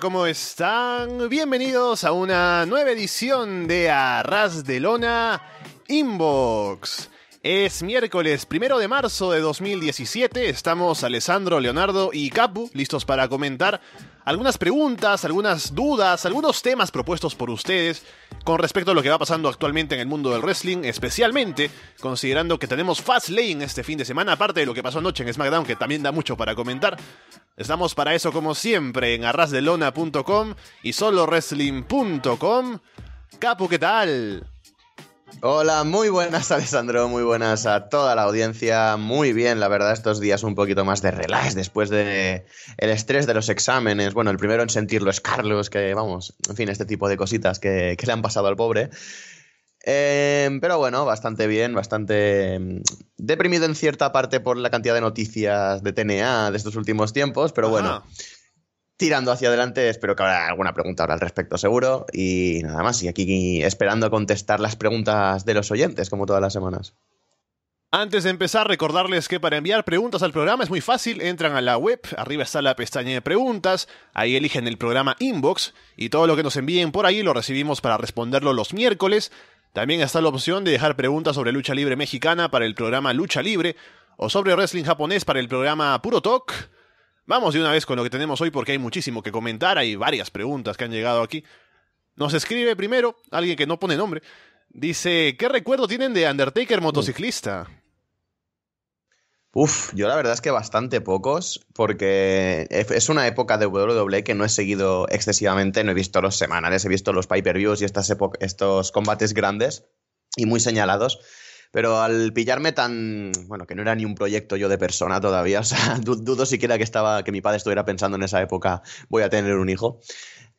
¿cómo están? Bienvenidos a una nueva edición de Arras de Lona Inbox. Es miércoles primero de marzo de 2017. Estamos Alessandro, Leonardo y Capu listos para comentar algunas preguntas, algunas dudas, algunos temas propuestos por ustedes con respecto a lo que va pasando actualmente en el mundo del wrestling, especialmente considerando que tenemos Fast Lane este fin de semana, aparte de lo que pasó anoche en SmackDown, que también da mucho para comentar. Estamos para eso, como siempre, en arrasdelona.com y solowrestling.com. Capu, ¿qué tal? Hola, muy buenas Alessandro, muy buenas a toda la audiencia. Muy bien, la verdad, estos días un poquito más de relax después de el estrés de los exámenes. Bueno, el primero en sentirlo es Carlos, que vamos, en fin, este tipo de cositas que, le han pasado al pobre. Em, pero bueno, bastante bien, bastante em, deprimido en cierta parte por la cantidad de noticias de TNA de estos últimos tiempos, pero bueno tirando hacia adelante. Espero que habrá alguna pregunta ahora al respecto, seguro. Y nada más, y aquí esperando contestar las preguntas de los oyentes, como todas las semanas. Antes de empezar, recordarles que para enviar preguntas al programa es muy fácil. Entran a la web, arriba está la pestaña de preguntas, ahí eligen el programa Inbox y todo lo que nos envíen por ahí lo recibimos para responderlo los miércoles. También está la opción de dejar preguntas sobre lucha libre mexicana para el programa Lucha Libre o sobre wrestling japonés para el programa Puro Talk Vamos de una vez con lo que tenemos hoy porque hay muchísimo que comentar, hay varias preguntas que han llegado aquí. Nos escribe primero alguien que no pone nombre. Dice, ¿qué recuerdo tienen de Undertaker motociclista? Uf, yo la verdad es que bastante pocos, porque es una época de WWE que no he seguido excesivamente, no he visto los semanales, he visto los pay-per-views y estas estos combates grandes y muy señalados, pero al pillarme tan. Bueno, que no era ni un proyecto yo de persona todavía, o sea, dudo siquiera que, estaba, que mi padre estuviera pensando en esa época, voy a tener un hijo.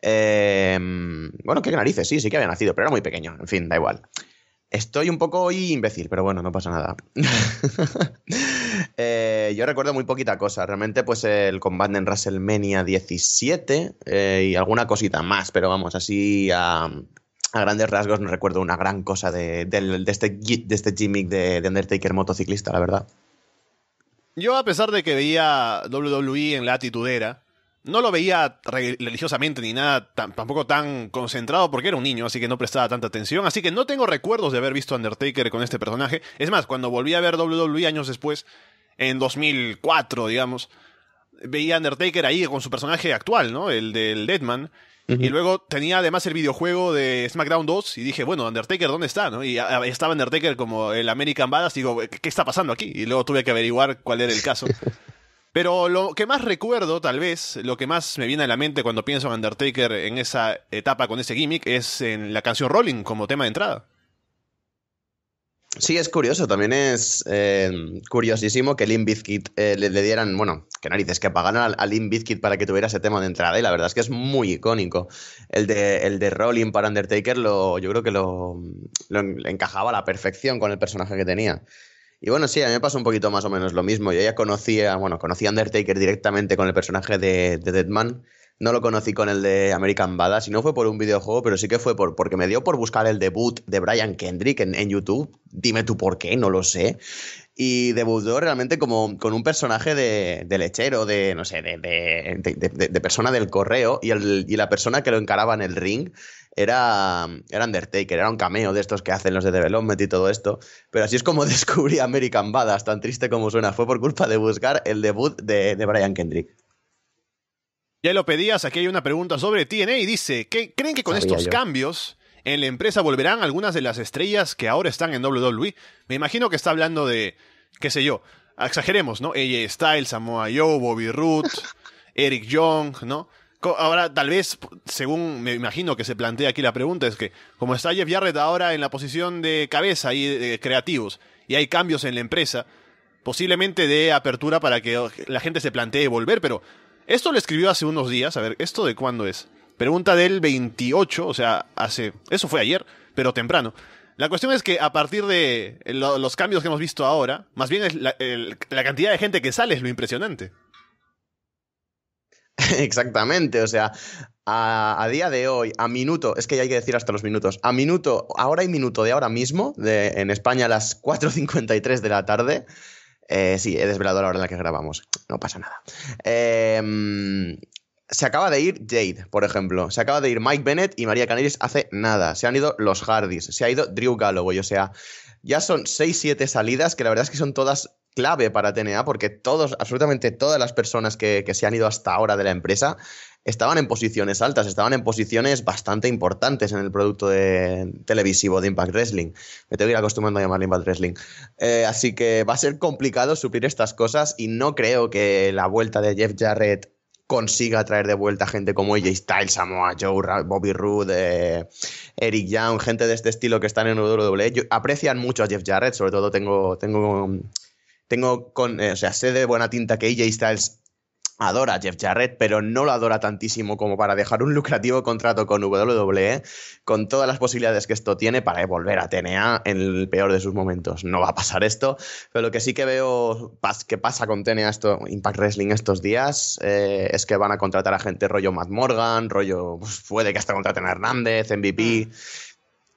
Em, bueno, qué narices, sí, sí que había nacido, pero era muy pequeño, en fin, da igual. Estoy un poco hoy imbécil, pero bueno, no pasa nada. Eh, yo recuerdo muy poquita cosa. Realmente, pues el combate en WrestleMania 17 eh, y alguna cosita más, pero vamos, así a, a grandes rasgos no recuerdo una gran cosa de, de este, de este gimmick de, Undertaker motociclista, la verdad. Yo, a pesar de que veía WWE en la atitudera, no lo veía religiosamente ni nada tampoco tan concentrado porque era un niño, así que no prestaba tanta atención. Así que no tengo recuerdos de haber visto Undertaker con este personaje. Es más, cuando volví a ver WWE años después, en 2004, digamos, veía Undertaker ahí con su personaje actual, ¿no? El del Deadman. Y luego tenía además el videojuego de SmackDown 2 y dije, bueno, Undertaker, ¿dónde está? Y estaba Undertaker como el American Badass. Digo, ¿qué está pasando aquí? Y luego tuve que averiguar cuál era el caso. Pero lo que más recuerdo, tal vez, lo que más me viene a la mente cuando pienso en Undertaker en esa etapa con ese gimmick es en la canción Rolling como tema de entrada. Sí, es curioso. También es eh, curiosísimo que Lynn Bizkit eh, le, dieran, bueno, que narices, que pagaran a, Lynn Bizkit para que tuviera ese tema de entrada. Y la verdad es que es muy icónico. El de, el de Rolling para Undertaker, lo, yo creo que lo, encajaba a la perfección con el personaje que tenía. Y bueno, sí, a mí me pasó un poquito más o menos lo mismo. Yo ya conocía, bueno, conocía a Undertaker directamente con el personaje de, de Deadman no lo conocí con el de American Badass y no fue por un videojuego, pero sí que fue por, porque me dio por buscar el debut de Brian Kendrick en, YouTube. Dime tú por qué, no lo sé. Y debutó realmente como con un personaje de, lechero, de, no sé, de, persona del correo y, la persona que lo encaraba en el ring era, Undertaker, era un cameo de estos que hacen los de Development y todo esto. Pero así es como descubrí American Badass, tan triste como suena. Fue por culpa de buscar el debut de, de Brian Kendrick. Ya lo pedías, aquí hay una pregunta sobre TNA y dice, ¿creen que con estos cambios en la empresa volverán algunas de las estrellas que ahora están en WWE? Me imagino que está hablando de, qué sé yo, exageremos, ¿no? AJ Styles, Samoa Joe, Bobby Roode, Eric Young, ¿no? Ahora, tal vez, según me imagino que se plantea aquí la pregunta, es que como está Jeff Jarrett ahora en la posición de cabeza y de creativos, y hay cambios en la empresa, posiblemente dé apertura para que la gente se plantee volver, pero esto lo escribió hace unos días. A ver, ¿esto de cuándo es? Pregunta del 28, o sea, hace. Eso fue ayer, pero temprano. La cuestión es que a partir de eh, los cambios que hemos visto ahora, más bien la, cantidad de gente que sale es lo impresionante. Exactamente, o sea, a, día de hoy, a minuto, es que ya hay que decir hasta los minutos, a minuto, ahora y minuto de ahora mismo, en España a las 4.53 de la tarde, eh, sí, he desvelado la hora en la que grabamos. No pasa nada. Em, se acaba de ir Jade, por ejemplo. Se acaba de ir Mike Bennett y María Canaris hace nada. Se han ido los Hardys. Se ha ido Drew Galloway. O sea, ya son 6-7 salidas que la verdad es que son todas clave para TNA porque todos, absolutamente todas las personas que, se han ido hasta ahora de la empresa estaban en posiciones altas, estaban en posiciones bastante importantes en el producto de, televisivo de Impact Wrestling. Me tengo que ir acostumbrando a llamarle Impact Wrestling. Eh, así que va a ser complicado suplir estas cosas y no creo que la vuelta de Jeff Jarrett consiga traer de vuelta gente como AJ Styles, Samoa Joe, Bobby Roode, eh, Eric Young, gente de este estilo que están en WWE. aprecian mucho a Jeff Jarrett, sobre todo tengo, tengo tengo con, eh, o sea, sé de buena tinta que AJ Styles adora a Jeff Jarrett, pero no lo adora tantísimo como para dejar un lucrativo contrato con WWE, con todas las posibilidades que esto tiene para volver a TNA en el peor de sus momentos. No va a pasar esto, pero lo que sí que veo que pasa con TNA esto, Impact Wrestling estos días eh, es que van a contratar a gente rollo Matt Morgan, rollo, pues, puede que hasta contraten a Hernández, MVP. Mm.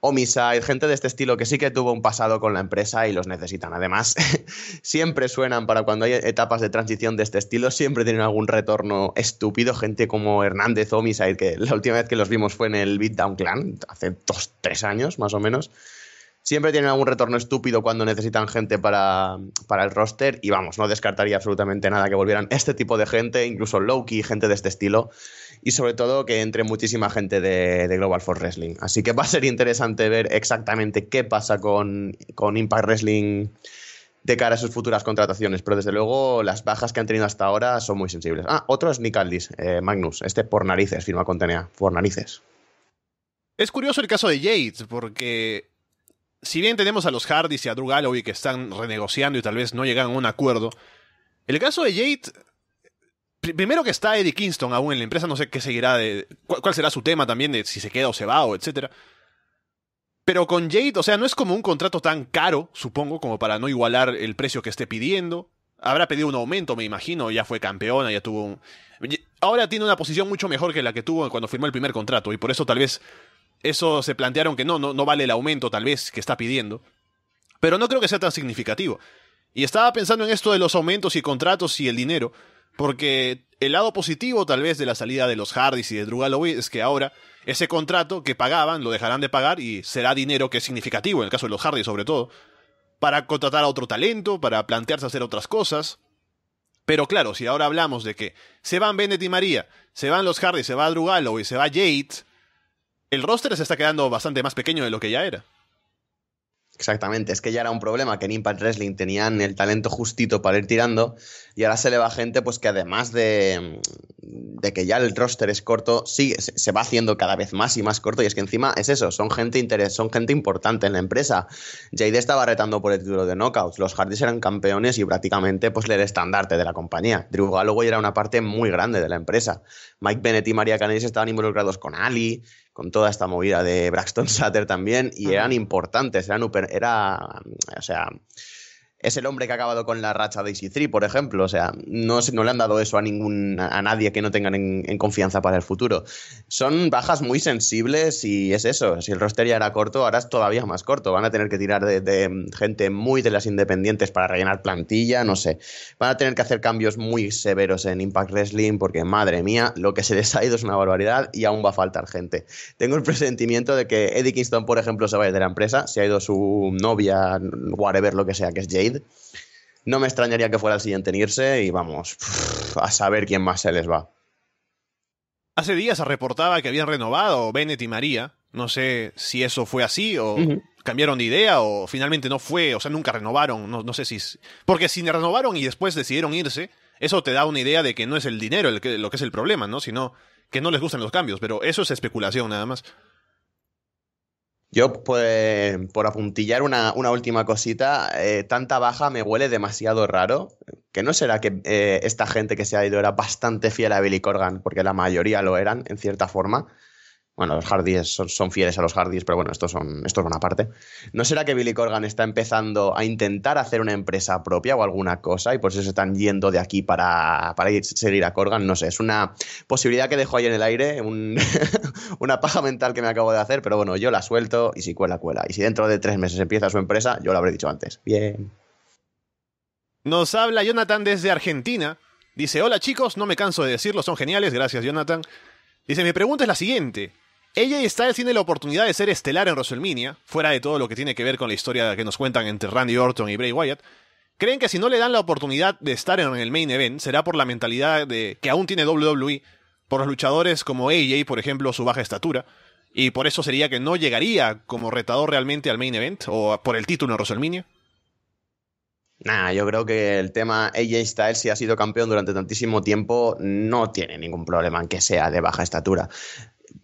Homicide, gente de este estilo que sí que tuvo un pasado con la empresa y los necesitan. Además, siempre suenan para cuando hay etapas de transición de este estilo, siempre tienen algún retorno estúpido. Gente como Hernández Homicide, que la última vez que los vimos fue en el Beatdown Clan, hace dos, tres años más o menos siempre tienen algún retorno estúpido cuando necesitan gente para, para, el roster. Y vamos, no descartaría absolutamente nada que volvieran este tipo de gente, incluso Loki, gente de este estilo, y sobre todo que entre muchísima gente de, Global Force Wrestling. Así que va a ser interesante ver exactamente qué pasa con, Impact Wrestling de cara a sus futuras contrataciones, pero desde luego las bajas que han tenido hasta ahora son muy sensibles. Ah, otro es Nick Aldis, eh, Magnus, este por narices, firma con por narices. Es curioso el caso de Yates, porque si bien tenemos a los Hardys y a Drew Galloway que están renegociando y tal vez no llegan a un acuerdo, el caso de Yates primero que está Eddie Kingston aún en la empresa, no sé qué seguirá de. Cuál, será su tema también de si se queda o se va o etcétera. Pero con Jade, o sea, no es como un contrato tan caro, supongo, como para no igualar el precio que esté pidiendo. Habrá pedido un aumento, me imagino, ya fue campeona, ya tuvo un. Ahora tiene una posición mucho mejor que la que tuvo cuando firmó el primer contrato, y por eso tal vez eso se plantearon que no, no vale el aumento, tal vez, que está pidiendo. Pero no creo que sea tan significativo. Y estaba pensando en esto de los aumentos y contratos y el dinero. Porque el lado positivo tal vez de la salida de los Hardys y de Drew es que ahora ese contrato que pagaban lo dejarán de pagar y será dinero que es significativo, en el caso de los Hardys sobre todo, para contratar a otro talento, para plantearse hacer otras cosas. Pero claro, si ahora hablamos de que se van Bennett y María, se van los Hardys, se va Drew Galloway, se va Yates, el roster se está quedando bastante más pequeño de lo que ya era. Exactamente, es que ya era un problema que en Impact Wrestling tenían el talento justito para ir tirando y ahora se le va gente pues que además de, que ya el roster es corto, sí, se va haciendo cada vez más y más corto y es que encima es eso, son gente gente importante en la empresa. JD estaba retando por el título de Knockouts, los Hardys eran campeones y prácticamente pues el estandarte de la compañía. Drew Galloway era una parte muy grande de la empresa. Mike Bennett y María Canales estaban involucrados con Ali con toda esta movida de Braxton Sutter también, y eran importantes, eran, era, o sea, es el hombre que ha acabado con la racha de EC3, por ejemplo. O sea, no, le han dado eso a ningún a nadie que no tengan en, confianza para el futuro. Son bajas muy sensibles y es eso. Si el roster ya era corto, ahora es todavía más corto. Van a tener que tirar de, gente muy de las independientes para rellenar plantilla, no sé. Van a tener que hacer cambios muy severos en Impact Wrestling porque, madre mía, lo que se les ha ido es una barbaridad y aún va a faltar gente. Tengo el presentimiento de que Eddie Kingston, por ejemplo, se va a ir de la empresa, se ha ido su novia, whatever, lo que sea, que es Jade no me extrañaría que fuera el siguiente en irse y vamos, a saber quién más se les va. Hace días se reportaba que habían renovado Bennett y María. No sé si eso fue así o cambiaron de idea o finalmente no fue, o sea, nunca renovaron. No, sé si. Porque si renovaron y después decidieron irse, eso te da una idea de que no es el dinero el que, lo que es el problema, ¿no? Sino que no les gustan los cambios, pero eso es especulación nada más. Yo, pues, por apuntillar una, última cosita, eh, tanta baja me huele demasiado raro. Que no será que eh, esta gente que se ha ido era bastante fiel a Billy Corgan, porque la mayoría lo eran, en cierta forma. Bueno, los Hardys son, fieles a los Hardys, pero bueno, estos son, estos parte. ¿No será que Billy Corgan está empezando a intentar hacer una empresa propia o alguna cosa y por eso se están yendo de aquí para, ir, seguir a Corgan? No sé, es una posibilidad que dejo ahí en el aire, una paja mental que me acabo de hacer, pero bueno, yo la suelto y si cuela, cuela. Y si dentro de tres meses empieza su empresa, yo lo habré dicho antes. Bien. Nos habla Jonathan desde Argentina. Dice, hola chicos, no me canso de decirlo, son geniales, gracias Jonathan. Dice, mi pregunta es la siguiente. Ella Styles tiene la oportunidad de ser estelar en WrestleMania, fuera de todo lo que tiene que ver con la historia que nos cuentan entre Randy Orton y Bray Wyatt. Creen que si no le dan la oportunidad de estar en el main event, será por la mentalidad de que aún tiene WWE, por los luchadores como AJ, por ejemplo, su baja estatura, y por eso sería que no llegaría como retador realmente al main event o por el título en WrestleMania. Nah, yo creo que el tema AJ Styles, si ha sido campeón durante tantísimo tiempo, no tiene ningún problema en que sea de baja estatura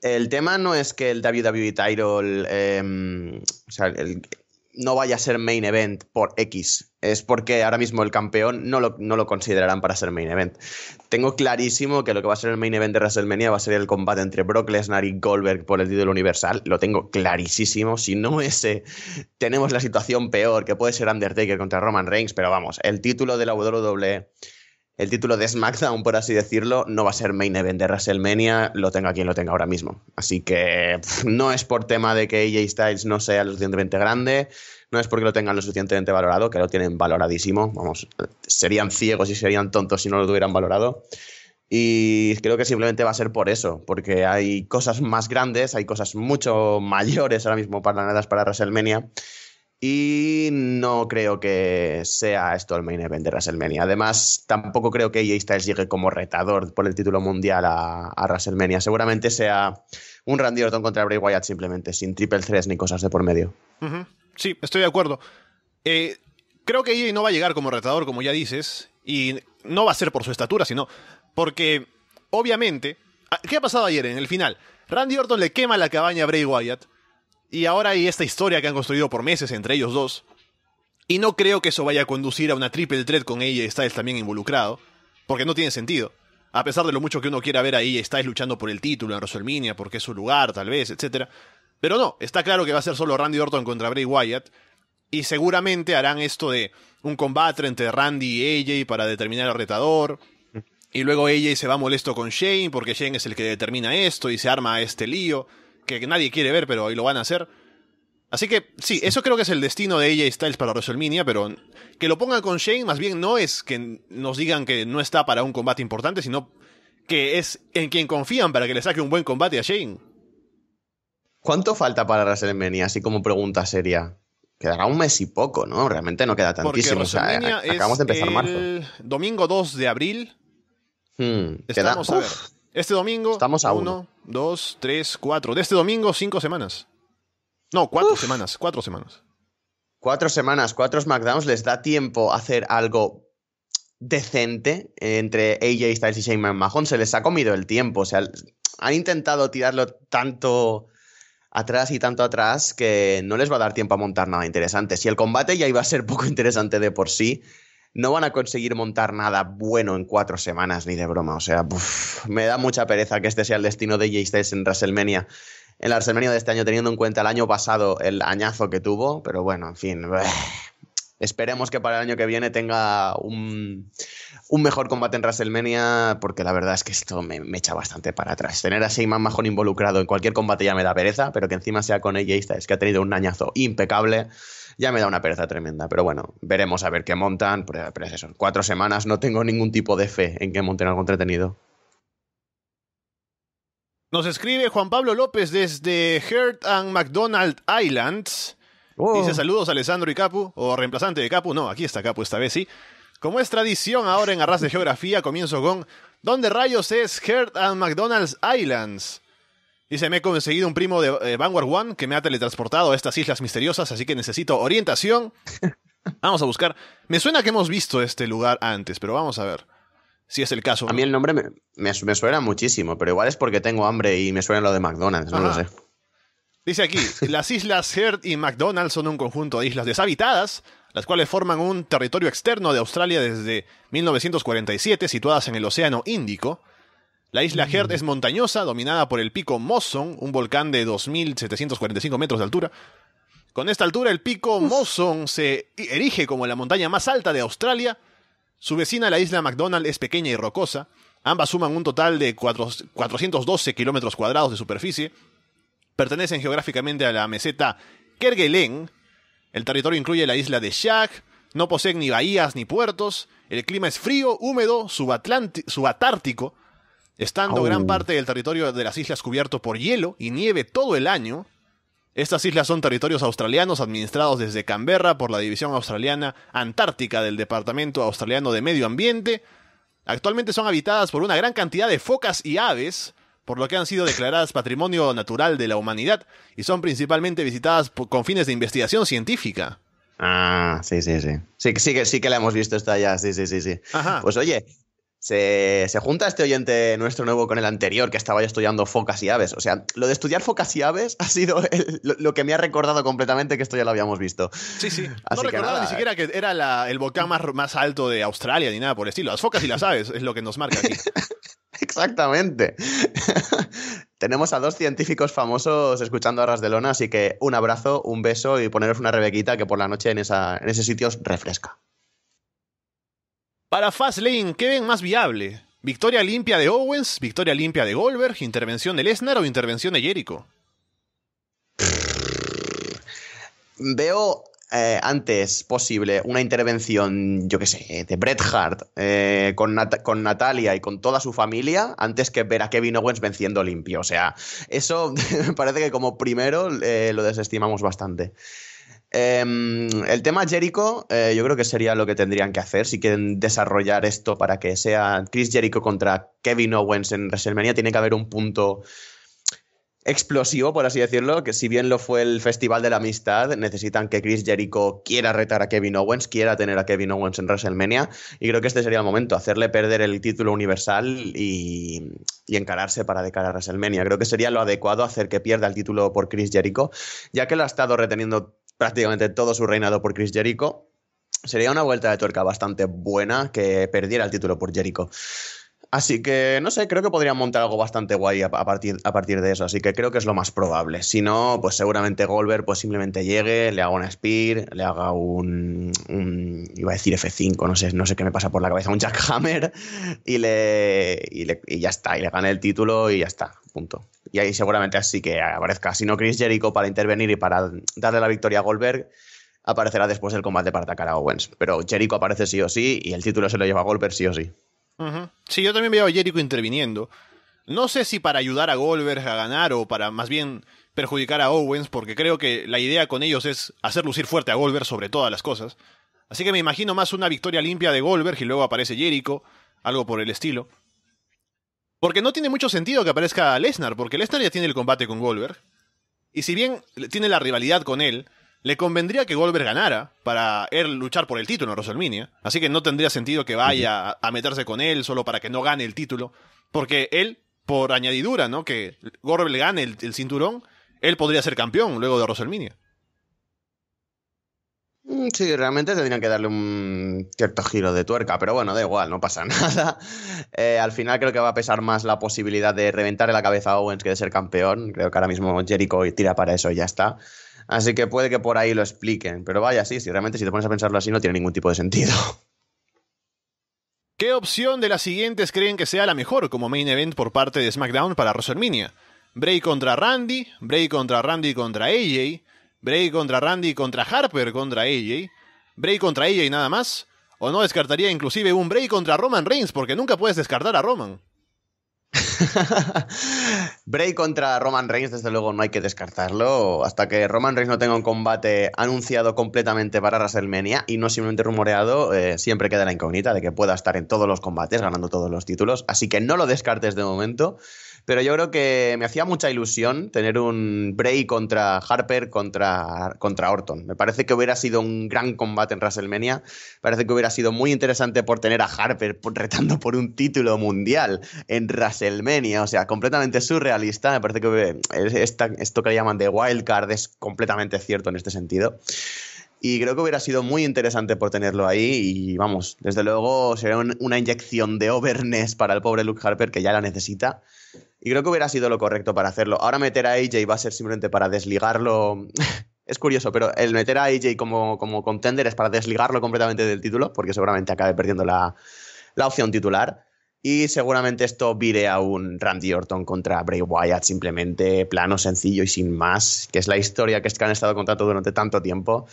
el tema no es que el WWE Title, em, o sea, no vaya a ser main event por X. Es porque ahora mismo el campeón no lo, no lo, considerarán para ser main event. Tengo clarísimo que lo que va a ser el main event de WrestleMania va a ser el combate entre Brock Lesnar y Goldberg por el título universal. Lo tengo clarísimo. Si no ese, eh, tenemos la situación peor, que puede ser Undertaker contra Roman Reigns, pero vamos, el título de la WWE el título de SmackDown, por así decirlo, no va a ser main event de WrestleMania, lo tenga quien lo tenga ahora mismo. Así que no es por tema de que AJ Styles no sea lo suficientemente grande, no es porque lo tengan lo suficientemente valorado, que lo tienen valoradísimo, vamos, serían ciegos y serían tontos si no lo tuvieran valorado. Y creo que simplemente va a ser por eso, porque hay cosas más grandes, hay cosas mucho mayores ahora mismo para nada para WrestleMania y no creo que sea esto el main event de WrestleMania. Además, tampoco creo que EA Styles llegue como retador por el título mundial a, WrestleMania. Seguramente sea un Randy Orton contra Bray Wyatt simplemente, sin triple tres ni cosas de por medio. Sí, estoy de acuerdo. Eh, creo que EA no va a llegar como retador, como ya dices, y no va a ser por su estatura, sino porque, obviamente, ah, ¿qué ha pasado ayer en el final? Randy Orton le quema la cabaña a Bray Wyatt y ahora hay esta historia que han construido por meses entre ellos dos. Y no creo que eso vaya a conducir a una triple threat con AJ Styles también involucrado, porque no tiene sentido. A pesar de lo mucho que uno quiera ver ahí, Styles luchando por el título en WrestleMania, porque es su lugar, tal vez, etc. Pero no, está claro que va a ser solo Randy Orton contra Bray Wyatt. Y seguramente harán esto de un combate entre Randy y AJ para determinar al retador. Y luego AJ se va molesto con Shane porque Shane es el que determina esto y se arma este lío que nadie quiere ver, pero hoy lo van a hacer. Así que sí, eso creo que es el destino de AJ Styles para WrestleMania, pero que lo pongan con Shane más bien no es que nos digan que no está para un combate importante, sino que es en quien confían para que le saque un buen combate a Shane. ¿Cuánto falta para WrestleMania? Así como pregunta seria. Quedará un mes y poco, ¿no? Realmente no queda tantísimo. acabamos de empezar el marzo. Domingo 2 de abril. Hmm, a ver. Este domingo. Estamos a uno, dos, tres, cuatro. De este domingo, cinco semanas. No, cuatro semanas. Cuatro semanas. Cuatro semanas, cuatro SmackDowns. Les da tiempo a hacer algo decente entre AJ Styles y Shane McMahon. Se les ha comido el tiempo. O sea, han intentado tirarlo tanto atrás y tanto atrás que no les va a dar tiempo a montar nada interesante. Si el combate ya iba a ser poco interesante de por sí, no van a conseguir montar nada bueno en cuatro semanas, ni de broma. O sea, me da mucha pereza que este sea el destino de Jay Styles en WrestleMania. En la WrestleMania de este año, teniendo en cuenta el año pasado, el añazo que tuvo, pero bueno, en fin. Eh, Esperemos que para el año que viene tenga un, mejor combate en WrestleMania, porque la verdad es que esto me, echa bastante para atrás. Tener a Seymour Mahon involucrado en cualquier combate ya me da pereza, pero que encima sea con ella, es que ha tenido un añazo impecable ya me da una pereza tremenda. Pero bueno, veremos a ver qué montan. Pero, cuatro semanas no tengo ningún tipo de fe en que monten algo entretenido. Nos escribe Juan Pablo López desde Hurt and McDonald Islands. Dice oh. saludos a Alessandro y Capu, o reemplazante de Capu. No, aquí está Capu esta vez, sí. Como es tradición ahora en Arras de Geografía, comienzo con ¿Dónde rayos es Heard and McDonald's Islands? Dice, me he conseguido un primo de eh, Vanguard One que me ha teletransportado a estas islas misteriosas, así que necesito orientación. Vamos a buscar. Me suena que hemos visto este lugar antes, pero vamos a ver si es el caso. A mí el nombre me, suena muchísimo, pero igual es porque tengo hambre y me suena lo de McDonald's, no lo sé. Dice aquí, las islas Heard y McDonald son un conjunto de islas deshabitadas, las cuales forman un territorio externo de Australia desde 1947, situadas en el Océano Índico. La isla mm. Heard es montañosa, dominada por el pico Mosson, un volcán de 2.745 metros de altura. Con esta altura, el pico Mosson se erige como la montaña más alta de Australia. Su vecina, la isla McDonald, es pequeña y rocosa. Ambas suman un total de 412 kilómetros cuadrados de superficie pertenecen geográficamente a la meseta Kerguelen. El territorio incluye la isla de Shack, no poseen ni bahías ni puertos, el clima es frío, húmedo, subatártico, estando gran parte del territorio de las islas cubierto por hielo y nieve todo el año. Estas islas son territorios australianos administrados desde Canberra por la División Australiana Antártica del Departamento Australiano de Medio Ambiente. Actualmente son habitadas por una gran cantidad de focas y aves, por lo que han sido declaradas Patrimonio Natural de la Humanidad y son principalmente visitadas con fines de investigación científica. Ah, sí, sí, sí. Sí, sí, que, la hemos visto esta ya, sí, sí, sí, sí. Pues oye, se, junta este oyente nuestro nuevo con el anterior que estaba ya estudiando focas y aves. O sea, lo de estudiar focas y aves ha sido lo, que me ha recordado completamente que esto ya lo habíamos visto. Sí, sí. no recordaba ni siquiera que era el volcán más, más alto de Australia ni nada por el estilo. Las focas y las aves es lo que nos marca aquí. Exactamente. Tenemos a dos científicos famosos escuchando a Ras de así que un abrazo, un beso y poneros una rebequita que por la noche en, en ese sitio os refresca. Para Fastlane, ¿qué ven más viable? ¿Victoria limpia de Owens, victoria limpia de Goldberg, intervención de Lesnar o intervención de Jericho? Veo eh, antes posible una intervención, yo qué sé, de Bret Hart eh, con, con, Natalia y con toda su familia antes que ver a Kevin Owens venciendo limpio. O sea, eso parece que como primero eh, lo desestimamos bastante. Em, el tema Jericho, yo creo que sería lo que tendrían que hacer si quieren desarrollar esto para que sea Chris Jericho contra Kevin Owens en WrestleMania. Tiene que haber un punto explosivo, por así decirlo, que si bien lo fue el Festival de la Amistad, necesitan que Chris Jericho quiera retar a Kevin Owens, quiera tener a Kevin Owens en WrestleMania, y creo que este sería el momento, hacerle perder el título universal y, encararse para de cara a WrestleMania. Creo que sería lo adecuado hacer que pierda el título por Chris Jericho, ya que lo ha estado reteniendo prácticamente todo su reinado por Chris Jericho. Sería una vuelta de tuerca bastante buena que perdiera el título por Jericho. Así que, no sé, creo que podría montar algo bastante guay a, partir, a partir de eso. Así que creo que es lo más probable. Si no, pues seguramente Goldberg pues simplemente llegue, le haga una Spear, le haga un, iba a decir F5, no sé, no sé qué me pasa por la cabeza, un Jackhammer y le, y le y ya está, y le gane el título y ya está, punto. Y ahí seguramente así que aparezca, si no Chris Jericho para intervenir y para darle la victoria a Goldberg, aparecerá después el combate para atacar a Owens. Pero Jericho aparece sí o sí y el título se lo lleva a Goldberg sí o sí. Sí, yo también veo a Jericho interviniendo. No sé si para ayudar a Goldberg a ganar o para más bien perjudicar a Owens, porque creo que la idea con ellos es hacer lucir fuerte a Goldberg sobre todas las cosas. Así que me imagino más una victoria limpia de Goldberg y luego aparece Jericho, algo por el estilo. Porque no tiene mucho sentido que aparezca Lesnar, porque Lesnar ya tiene el combate con Goldberg. Y si bien tiene la rivalidad con él, le convendría que Goldberg ganara para él luchar por el título en Rosalminia Así que no tendría sentido que vaya a meterse con él solo para que no gane el título. Porque él, por añadidura, ¿no? Que Goldberg gane el, cinturón, él podría ser campeón luego de WrestleMania. Mm, sí, realmente tendrían que darle un cierto giro de tuerca, pero bueno, da igual, no pasa nada. Eh, al final creo que va a pesar más la posibilidad de reventarle la cabeza a Owens que de ser campeón. Creo que ahora mismo Jericho tira para eso y ya está. Así que puede que por ahí lo expliquen. Pero vaya, sí, sí, realmente si te pones a pensarlo así no tiene ningún tipo de sentido. ¿Qué opción de las siguientes creen que sea la mejor como main event por parte de SmackDown para WrestleMania? Bray contra Randy, Bray contra Randy contra AJ, Bray contra Randy contra Harper contra AJ, Bray contra AJ nada más, o no descartaría inclusive un Bray contra Roman Reigns porque nunca puedes descartar a Roman. Bray contra Roman Reigns, desde luego no hay que descartarlo. Hasta que Roman Reigns no tenga un combate anunciado completamente para WrestleMania y no simplemente rumoreado, eh, siempre queda la incógnita de que pueda estar en todos los combates, ganando todos los títulos. Así que no lo descartes de momento pero yo creo que me hacía mucha ilusión tener un Bray contra Harper contra, contra Orton. Me parece que hubiera sido un gran combate en WrestleMania. Parece que hubiera sido muy interesante por tener a Harper retando por un título mundial en WrestleMania. O sea, completamente surrealista. Me parece que eh, esta, esto que llaman de Card es completamente cierto en este sentido. Y creo que hubiera sido muy interesante por tenerlo ahí. Y vamos, desde luego sería una inyección de overness para el pobre Luke Harper que ya la necesita. Y creo que hubiera sido lo correcto para hacerlo. Ahora meter a AJ va a ser simplemente para desligarlo. es curioso, pero el meter a AJ como, como contender es para desligarlo completamente del título, porque seguramente acabe perdiendo la, la opción titular. Y seguramente esto vire a un Randy Orton contra Bray Wyatt, simplemente plano, sencillo y sin más, que es la historia que han estado contando durante tanto tiempo.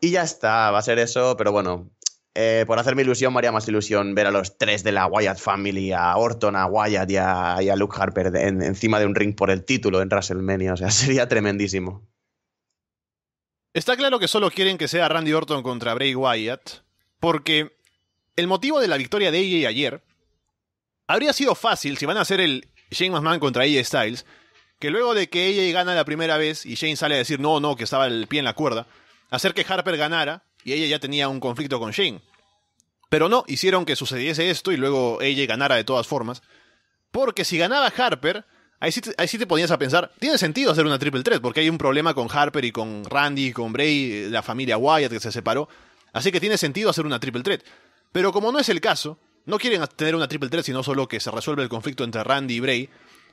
Y ya está, va a ser eso, pero bueno, eh, por hacerme ilusión, me haría más ilusión ver a los tres de la Wyatt Family, a Orton, a Wyatt y a, Luke Harper encima de un ring por el título en WrestleMania. O sea, sería tremendísimo. Está claro que solo quieren que sea Randy Orton contra Bray Wyatt, porque el motivo de la victoria de AJ ayer habría sido fácil si van a hacer el Shane McMahon contra AJ Styles, que luego de que AJ gana la primera vez y Shane sale a decir no, no, que estaba el pie en la cuerda, hacer que Harper ganara y ella ya tenía un conflicto con Shane. Pero no, hicieron que sucediese esto y luego ella ganara de todas formas. Porque si ganaba Harper, ahí sí, te, ahí ponías a pensar, tiene sentido hacer una triple threat, porque hay un problema con Harper y con Randy y con Bray, la familia Wyatt que se separó. Así que tiene sentido hacer una triple threat. Pero como no es el caso, no quieren tener una triple threat, sino solo que se resuelve el conflicto entre Randy y Bray.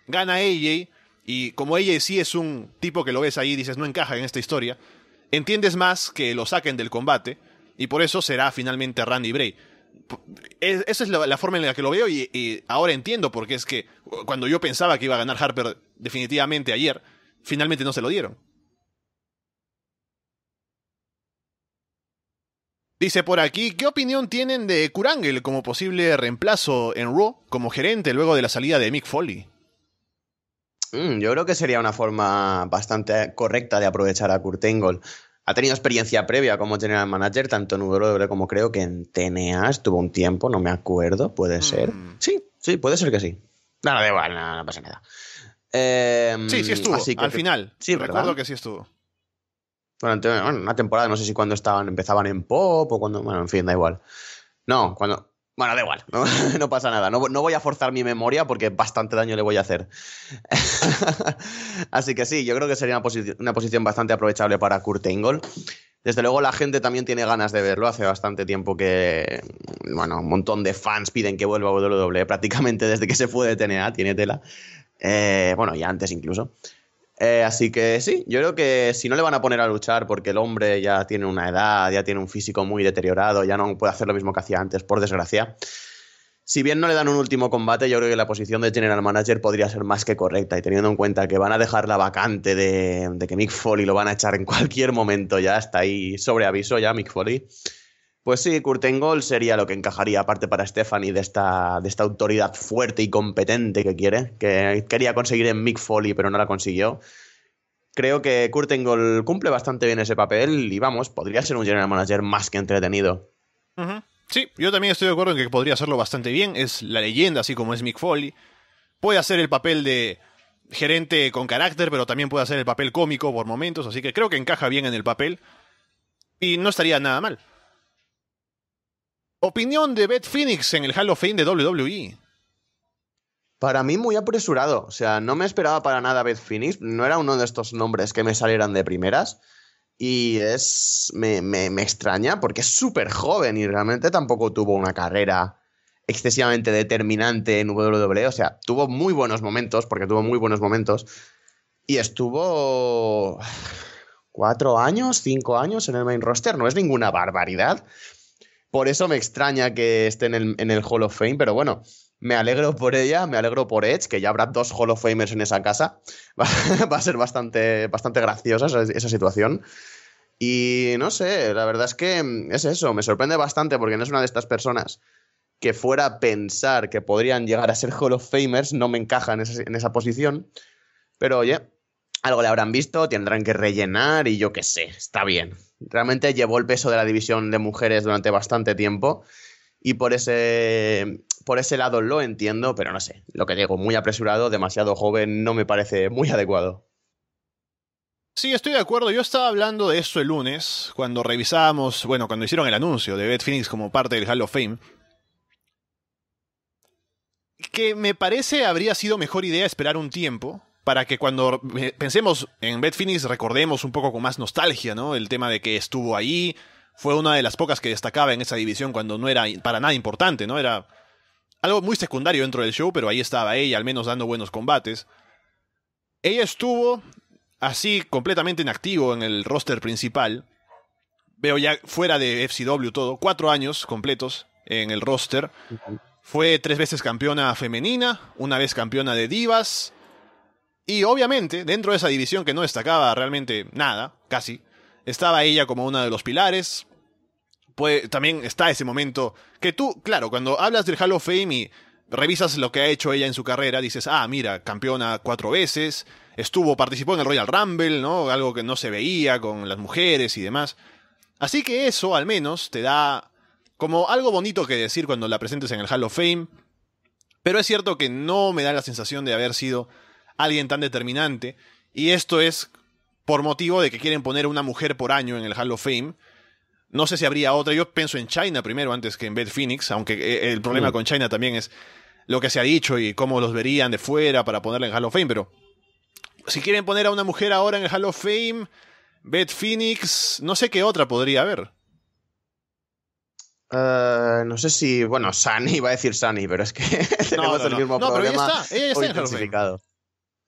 Gana AJ, y como AJ sí es un tipo que lo ves ahí y dices, no encaja en esta historia, entiendes más que lo saquen del combate y por eso será finalmente Randy Bray. esa es la, forma en la que lo veo y, ahora entiendo porque es que cuando yo pensaba que iba a ganar Harper definitivamente ayer, finalmente no se lo dieron. Dice por aquí, ¿qué opinión tienen de Kurangel como posible reemplazo en Raw como gerente luego de la salida de Mick Foley? Mm, yo creo que sería una forma bastante correcta de aprovechar a Kurt Ha tenido experiencia previa como general manager, tanto en W e como creo que en TNA estuvo un tiempo, no me acuerdo, puede mm. ser. Sí, sí, puede ser que sí. No, no, da igual, no, pasa nada. Em, sí, sí estuvo, al final. Sí, recuerdo que sí estuvo. Bueno, una temporada, no sé si cuando estaban, empezaban en pop o cuando. Bueno, en fin, da igual. No, cuando. Bueno, da igual, no, pasa nada. No, voy a forzar mi memoria porque bastante daño le voy a hacer. Así que sí, yo creo que sería una, posición bastante aprovechable para Kurt Angle. Desde luego la gente también tiene ganas de verlo. Hace bastante tiempo que, bueno, un montón de fans piden que vuelva a WWE prácticamente desde que se fue de TNA, tiene tela. Eh, bueno, y antes incluso. Eh, así que sí, yo creo que si no le van a poner a luchar porque el hombre ya tiene una edad, ya tiene un físico muy deteriorado, ya no puede hacer lo mismo que hacía antes, por desgracia. Si bien no le dan un último combate, yo creo que la posición de General Manager podría ser más que correcta. Y teniendo en cuenta que van a dejar la vacante de, de que Mick Foley lo van a echar en cualquier momento, ya está ahí sobre aviso ya Mick Foley. Pues sí, Curtengol sería lo que encajaría aparte para Stephanie de esta, de esta autoridad fuerte y competente que quiere, que quería conseguir en Mick Foley pero no la consiguió. Creo que Curtengol cumple bastante bien ese papel y vamos, podría ser un general manager más que entretenido. Sí, yo también estoy de acuerdo en que podría hacerlo bastante bien, es la leyenda así como es Mick Foley. Puede hacer el papel de gerente con carácter, pero también puede hacer el papel cómico por momentos, así que creo que encaja bien en el papel y no estaría nada mal. Opinión de Beth Phoenix en el Hall of Fame de WWE. Para mí muy apresurado, o sea, no me esperaba para nada Beth Phoenix, no era uno de estos nombres que me salieran de primeras y es me, me extraña porque es súper joven y realmente tampoco tuvo una carrera excesivamente determinante en WWE, o sea, tuvo muy buenos momentos, porque tuvo muy buenos momentos, y estuvo cuatro años, cinco años en el main roster, no es ninguna barbaridad, por eso me extraña que esté en el, Hall of Fame, pero bueno, me alegro por ella, me alegro por Edge, que ya habrá dos Hall of Famers en esa casa. Va, a ser bastante, bastante graciosa esa, situación. Y no sé, la verdad es que es eso, me sorprende bastante porque no es una de estas personas que fuera a pensar que podrían llegar a ser Hall of Famers, no me encaja en esa, en esa posición. Pero oye, algo le habrán visto, tendrán que rellenar y yo qué sé, está bien. Realmente llevó el peso de la división de mujeres durante bastante tiempo y por ese, por ese lado lo entiendo, pero no sé, lo que digo, muy apresurado, demasiado joven, no me parece muy adecuado. Sí, estoy de acuerdo. Yo estaba hablando de eso el lunes, cuando revisábamos, bueno, cuando hicieron el anuncio de Beth Phoenix como parte del Hall of Fame. Que me parece habría sido mejor idea esperar un tiempo para que cuando eh, pensemos en Phoenix recordemos un poco con más nostalgia, ¿no? El tema de que estuvo ahí, fue una de las pocas que destacaba en esa división cuando no era para nada importante, ¿no? Era algo muy secundario dentro del show, pero ahí estaba ella, al menos dando buenos combates. Ella estuvo así completamente inactivo en el roster principal. Veo ya fuera de FCW todo, cuatro años completos en el roster. Fue tres veces campeona femenina, una vez campeona de divas, y obviamente, dentro de esa división que no destacaba realmente nada, casi, estaba ella como una de los pilares. Pues, también está ese momento que tú, claro, cuando hablas del Hall of Fame y revisas lo que ha hecho ella en su carrera, dices, ah, mira, campeona cuatro veces, estuvo, participó en el Royal Rumble, ¿no? Algo que no se veía con las mujeres y demás. Así que eso, al menos, te da como algo bonito que decir cuando la presentes en el Hall of Fame. Pero es cierto que no me da la sensación de haber sido alguien tan determinante. Y esto es por motivo de que quieren poner una mujer por año en el Hall of Fame. No sé si habría otra. Yo pienso en China primero antes que en Beth Phoenix, aunque eh, eh, el problema mm. con China también es lo que se ha dicho y cómo los verían de fuera para ponerla en Hall of Fame. Pero si quieren poner a una mujer ahora en el Hall of Fame, Beth Phoenix, no sé qué otra podría haber. Eh, no sé si, bueno, Sunny, va a decir Sunny, pero es que tenemos el mismo no, Pero ya está, está en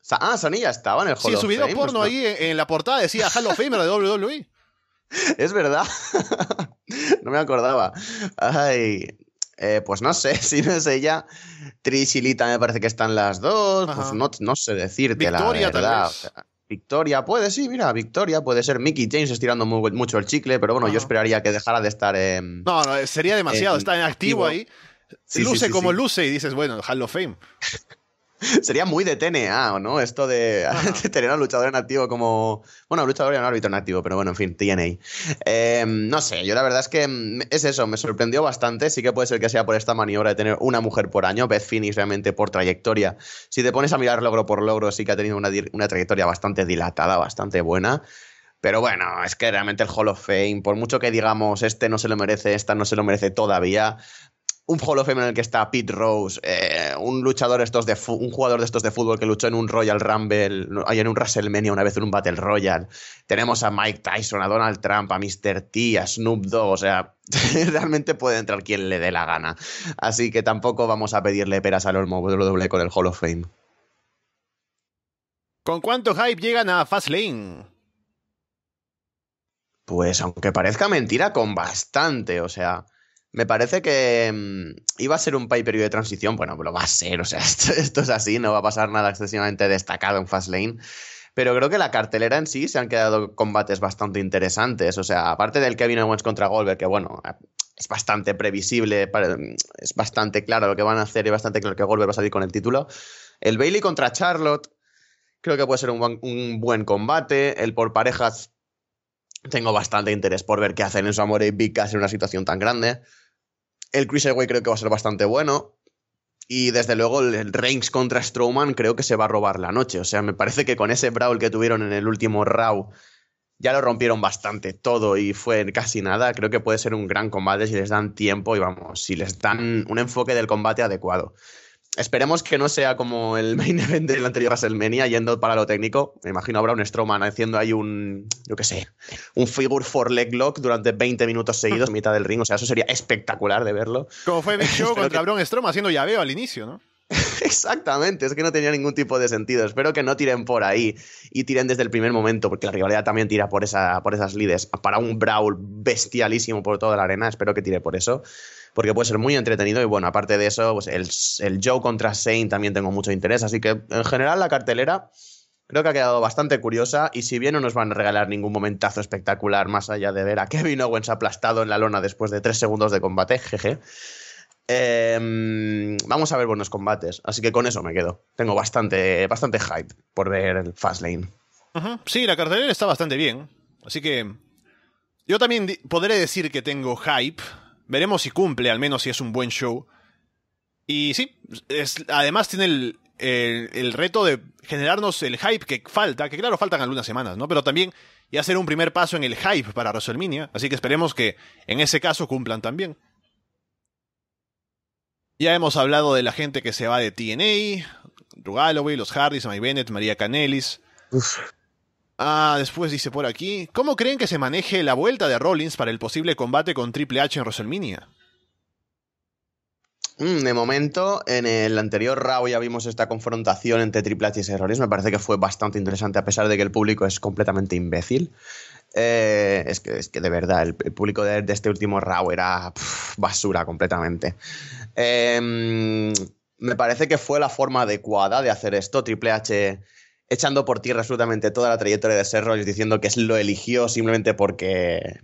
Ah, Sony estaba en el Hall sí, of subido porno ahí en, la portada, decía Hall of Famer de WWE. Es verdad. no me acordaba. Ay. Eh, pues no sé, si no es ella. Trish y Lita me parece que están las dos. Pues no, sé decirte la verdad. Victoria puede, sí, mira, Victoria puede ser Mickey James estirando mucho el chicle, pero bueno, yo esperaría que dejara de estar en. No, no, eh, sería demasiado, está en activo, ahí. luce como luce y dices, bueno, Hall of Fame. Sería muy de TNA, ¿no? Esto de, tener a un luchador en activo como. Bueno, luchador y un árbitro en activo, pero bueno, en fin, TNA. Em, no sé, yo la verdad es que es eso, me sorprendió bastante. Sí que puede ser que sea por esta maniobra de tener una mujer por año. Beth Phoenix realmente por trayectoria. Si te pones a mirar logro por logro, sí que ha tenido una, una trayectoria bastante dilatada, bastante buena. Pero bueno, es que realmente el Hall of Fame, por mucho que digamos este no se lo merece, esta no se lo merece todavía, un Hall of Fame en el que está Pete Rose, eh, un luchador estos un jugador de estos de fútbol que luchó en un Royal Rumble, hay en un WrestleMania una vez en un Battle Royal. Tenemos a Mike Tyson, a Donald Trump, a Mr. T, a Snoop Dogg, o sea, realmente puede entrar quien le dé la gana. Así que tampoco vamos a pedirle peras al olmo doble con el Hall of Fame. ¿Con cuánto hype llegan a Fastlane? Pues aunque parezca mentira, con bastante, o sea, me parece que mm, iba a ser un pay de transición. Bueno, lo va a ser. O sea, esto, es así. No va a pasar nada excesivamente destacado en Fastlane. Pero creo que la cartelera en sí se han quedado combates bastante interesantes. O sea, aparte del Kevin Owens contra Goldberg, que bueno, eh, es bastante previsible, mm, es bastante claro lo que van a hacer y bastante claro que Goldberg va a salir con el título. El Bailey contra Charlotte, creo que puede ser un buen, combate. El por parejas, tengo bastante interés por ver qué hacen en su amor y Vika en una situación tan grande. El Cruiserweight creo que va a ser bastante bueno. Y desde luego el Reigns contra Strowman creo que se va a robar la noche. O sea, me parece que con ese brawl que tuvieron en el último Raw ya lo rompieron bastante todo y fue casi nada. Creo que puede ser un gran combate si les dan tiempo y vamos, si les dan un enfoque del combate adecuado. Esperemos que no sea como el main event del anterior WrestleMania, yendo para lo técnico. Me imagino habrá un Strowman haciendo ahí un, yo qué sé, un figure for leg lock durante 20 minutos seguidos, mitad del ring. O sea, eso sería espectacular de verlo. Como fue el Show contra Braun Strowman haciendo llaveo al inicio, ¿no? Exactamente, es que no tenía ningún tipo de sentido. Espero que no tiren por ahí y tiren desde el primer momento, porque la rivalidad también tira por, esa, por esas lides. Para un brawl bestialísimo por toda la arena, espero que tire por eso porque puede ser muy entretenido y bueno, aparte de eso, pues el, el Joe contra Shane también tengo mucho interés, así que en general la cartelera creo que ha quedado bastante curiosa y si bien no nos van a regalar ningún momentazo espectacular más allá de ver a Kevin Owens aplastado en la lona después de tres segundos de combate, jeje. Em, vamos a ver buenos combates, así que con eso me quedo. Tengo bastante, bastante hype por ver el Fastlane. Sí, la cartelera está bastante bien, así que yo también podré decir que tengo hype, Veremos si cumple, al menos si es un buen show. Y sí, es, además tiene el, reto de generarnos el hype que falta, que claro, faltan algunas semanas, ¿no? Pero también ya hacer un primer paso en el hype para WrestleMania, así que esperemos que en ese caso cumplan también. Ya hemos hablado de la gente que se va de TNA, Drew Galloway, los Hardys, Mike Bennett, María Canelis. Uf. Ah, después dice por aquí, ¿cómo creen que se maneje la vuelta de Rollins para el posible combate con Triple H en WrestleMania? Mm, de momento, en el anterior Raw ya vimos esta confrontación entre Triple H y Rollins. Me parece que fue bastante interesante, a pesar de que el público es completamente imbécil. Eh, es, que, es, que, de verdad, el, público de, este último Raw era basura completamente. Em, me parece que fue la forma adecuada de hacer esto. Triple H echando por tierra absolutamente toda la trayectoria de Rollins, diciendo que lo eligió simplemente porque,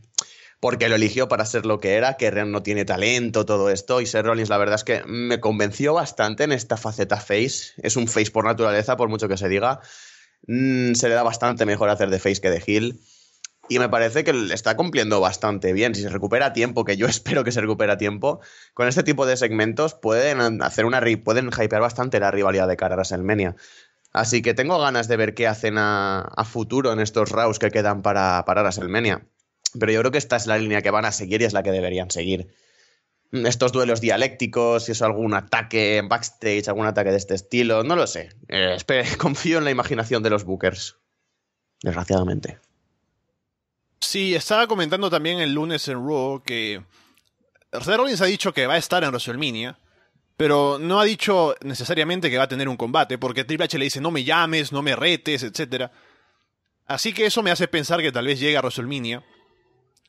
porque lo eligió para ser lo que era, que Ren no tiene talento, todo esto. Y Seth Rollins, la verdad es que me convenció bastante en esta faceta face. Es un face por naturaleza, por mucho que se diga. Mm, se le da bastante mejor hacer de face que de heel. Y me parece que está cumpliendo bastante bien. Si se recupera tiempo, que yo espero que se recupera tiempo, con este tipo de segmentos pueden hacer una pueden hypear bastante la rivalidad de cara a WrestleMania. Así que tengo ganas de ver qué hacen a, futuro en estos rounds que quedan para, para WrestleMania. Pero yo creo que esta es la línea que van a seguir y es la que deberían seguir. Estos duelos dialécticos, si es algún ataque en backstage, algún ataque de este estilo, no lo sé. Eh, confío en la imaginación de los bookers. Desgraciadamente. Sí, estaba comentando también el lunes en Raw que Rollins ha dicho que va a estar en WrestleMania, pero no ha dicho necesariamente que va a tener un combate, porque Triple H le dice no me llames, no me retes, etc. Así que eso me hace pensar que tal vez llegue a WrestleMania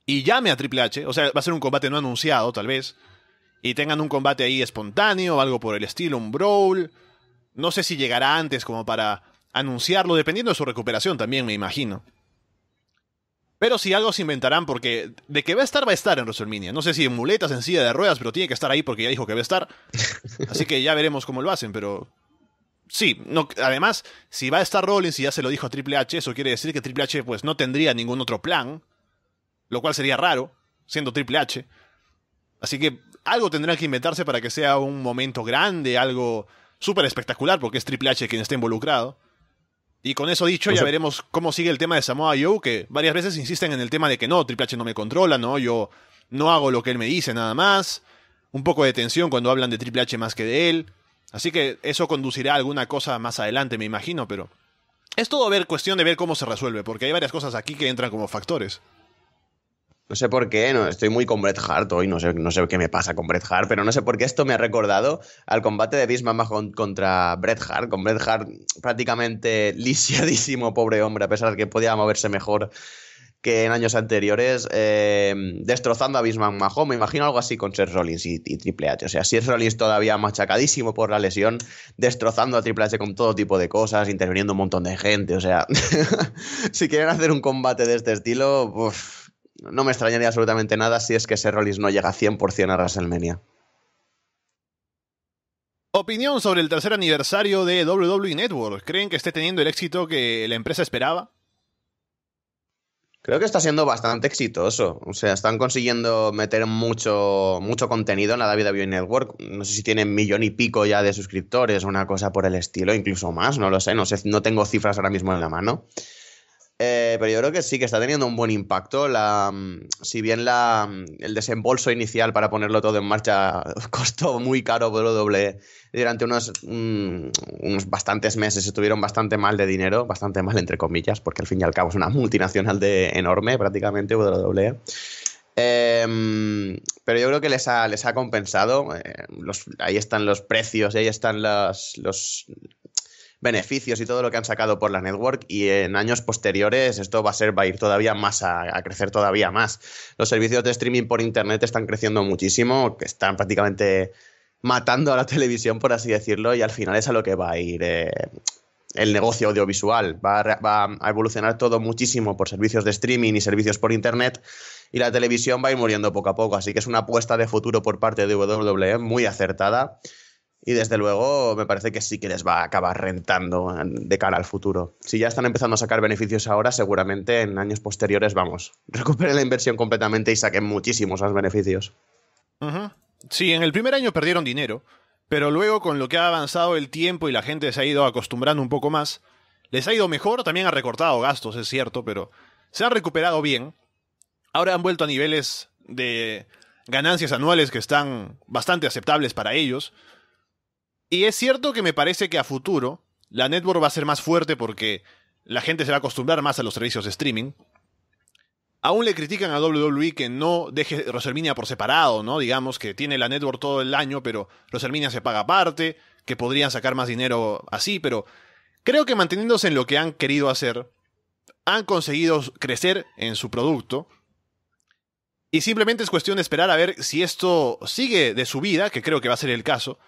y llame a Triple H, o sea, va a ser un combate no anunciado tal vez, y tengan un combate ahí espontáneo, algo por el estilo, un brawl. No sé si llegará antes como para anunciarlo, dependiendo de su recuperación también, me imagino. Pero si algo se inventarán, porque de que va a estar, va a estar en WrestleMania. No sé si en muletas, en silla de ruedas, pero tiene que estar ahí porque ya dijo que va a estar. Así que ya veremos cómo lo hacen, pero. Sí, no, además, si va a estar Rollins y ya se lo dijo a Triple H, eso quiere decir que Triple H pues, no tendría ningún otro plan, lo cual sería raro, siendo Triple H. Así que algo tendrán que inventarse para que sea un momento grande, algo súper espectacular, porque es Triple H quien está involucrado. Y con eso dicho, ya veremos cómo sigue el tema de Samoa Joe, que varias veces insisten en el tema de que no, Triple H no me controla, no, yo no hago lo que él me dice nada más. Un poco de tensión cuando hablan de Triple H más que de él. Así que eso conducirá a alguna cosa más adelante, me imagino, pero es todo ver cuestión de ver cómo se resuelve, porque hay varias cosas aquí que entran como factores. No sé por qué, no, estoy muy con Bret Hart hoy, no sé, no sé qué me pasa con Bret Hart, pero no sé por qué esto me ha recordado al combate de Bismarck contra Bret Hart, con Bret Hart prácticamente lisiadísimo, pobre hombre, a pesar de que podía moverse mejor que en años anteriores, eh, destrozando a Bismarck Mahon, me imagino algo así con Seth Rollins y, Triple H, o sea, Seth Rollins todavía machacadísimo por la lesión, destrozando a Triple H con todo tipo de cosas, interviniendo un montón de gente, o sea, si quieren hacer un combate de este estilo, no me extrañaría absolutamente nada si es que ese no llega 100% a WrestleMania. Opinión sobre el tercer aniversario de WWE Network. ¿Creen que esté teniendo el éxito que la empresa esperaba? Creo que está siendo bastante exitoso. O sea, están consiguiendo meter mucho, mucho contenido en la WWE Network. No sé si tienen millón y pico ya de suscriptores, o una cosa por el estilo, incluso más, no lo sé. No, sé, no tengo cifras ahora mismo en la mano. Eh, pero yo creo que sí que está teniendo un buen impacto. La, mm, si bien mm, el desembolso inicial para ponerlo todo en marcha costó muy caro doble durante unos, mm, unos bastantes meses estuvieron bastante mal de dinero, bastante mal entre comillas, porque al fin y al cabo es una multinacional de enorme prácticamente WWE. Em, pero yo creo que les ha, les ha compensado. Eh, ahí están los precios, ahí están los, beneficios y todo lo que han sacado por la network y en años posteriores esto va a ser va a ir todavía más a, crecer todavía más. Los servicios de streaming por internet están creciendo muchísimo, que están prácticamente matando a la televisión por así decirlo y al final es a lo que va a ir eh, el negocio audiovisual. Va a, va a, evolucionar todo muchísimo por servicios de streaming y servicios por internet y la televisión va a ir muriendo poco a poco. Así que es una apuesta de futuro por parte de WWE muy acertada y desde luego me parece que sí que les va a acabar rentando de cara al futuro. Si ya están empezando a sacar beneficios ahora, seguramente en años posteriores, vamos, recuperen la inversión completamente y saquen muchísimos más beneficios. Sí, en el primer año perdieron dinero, pero luego con lo que ha avanzado el tiempo y la gente se ha ido acostumbrando un poco más, les ha ido mejor, también ha recortado gastos, es cierto, pero se han recuperado bien. Ahora han vuelto a niveles de ganancias anuales que están bastante aceptables para ellos. Y es cierto que me parece que a futuro la network va a ser más fuerte porque la gente se va a acostumbrar más a los servicios de streaming. Aún le critican a WWE que no deje Rosalminia por separado, ¿no? Digamos que tiene la network todo el año, pero Rosalminia se paga aparte, que podrían sacar más dinero así, pero creo que manteniéndose en lo que han querido hacer, han conseguido crecer en su producto. Y simplemente es cuestión de esperar a ver si esto sigue de su vida, que creo que va a ser el caso,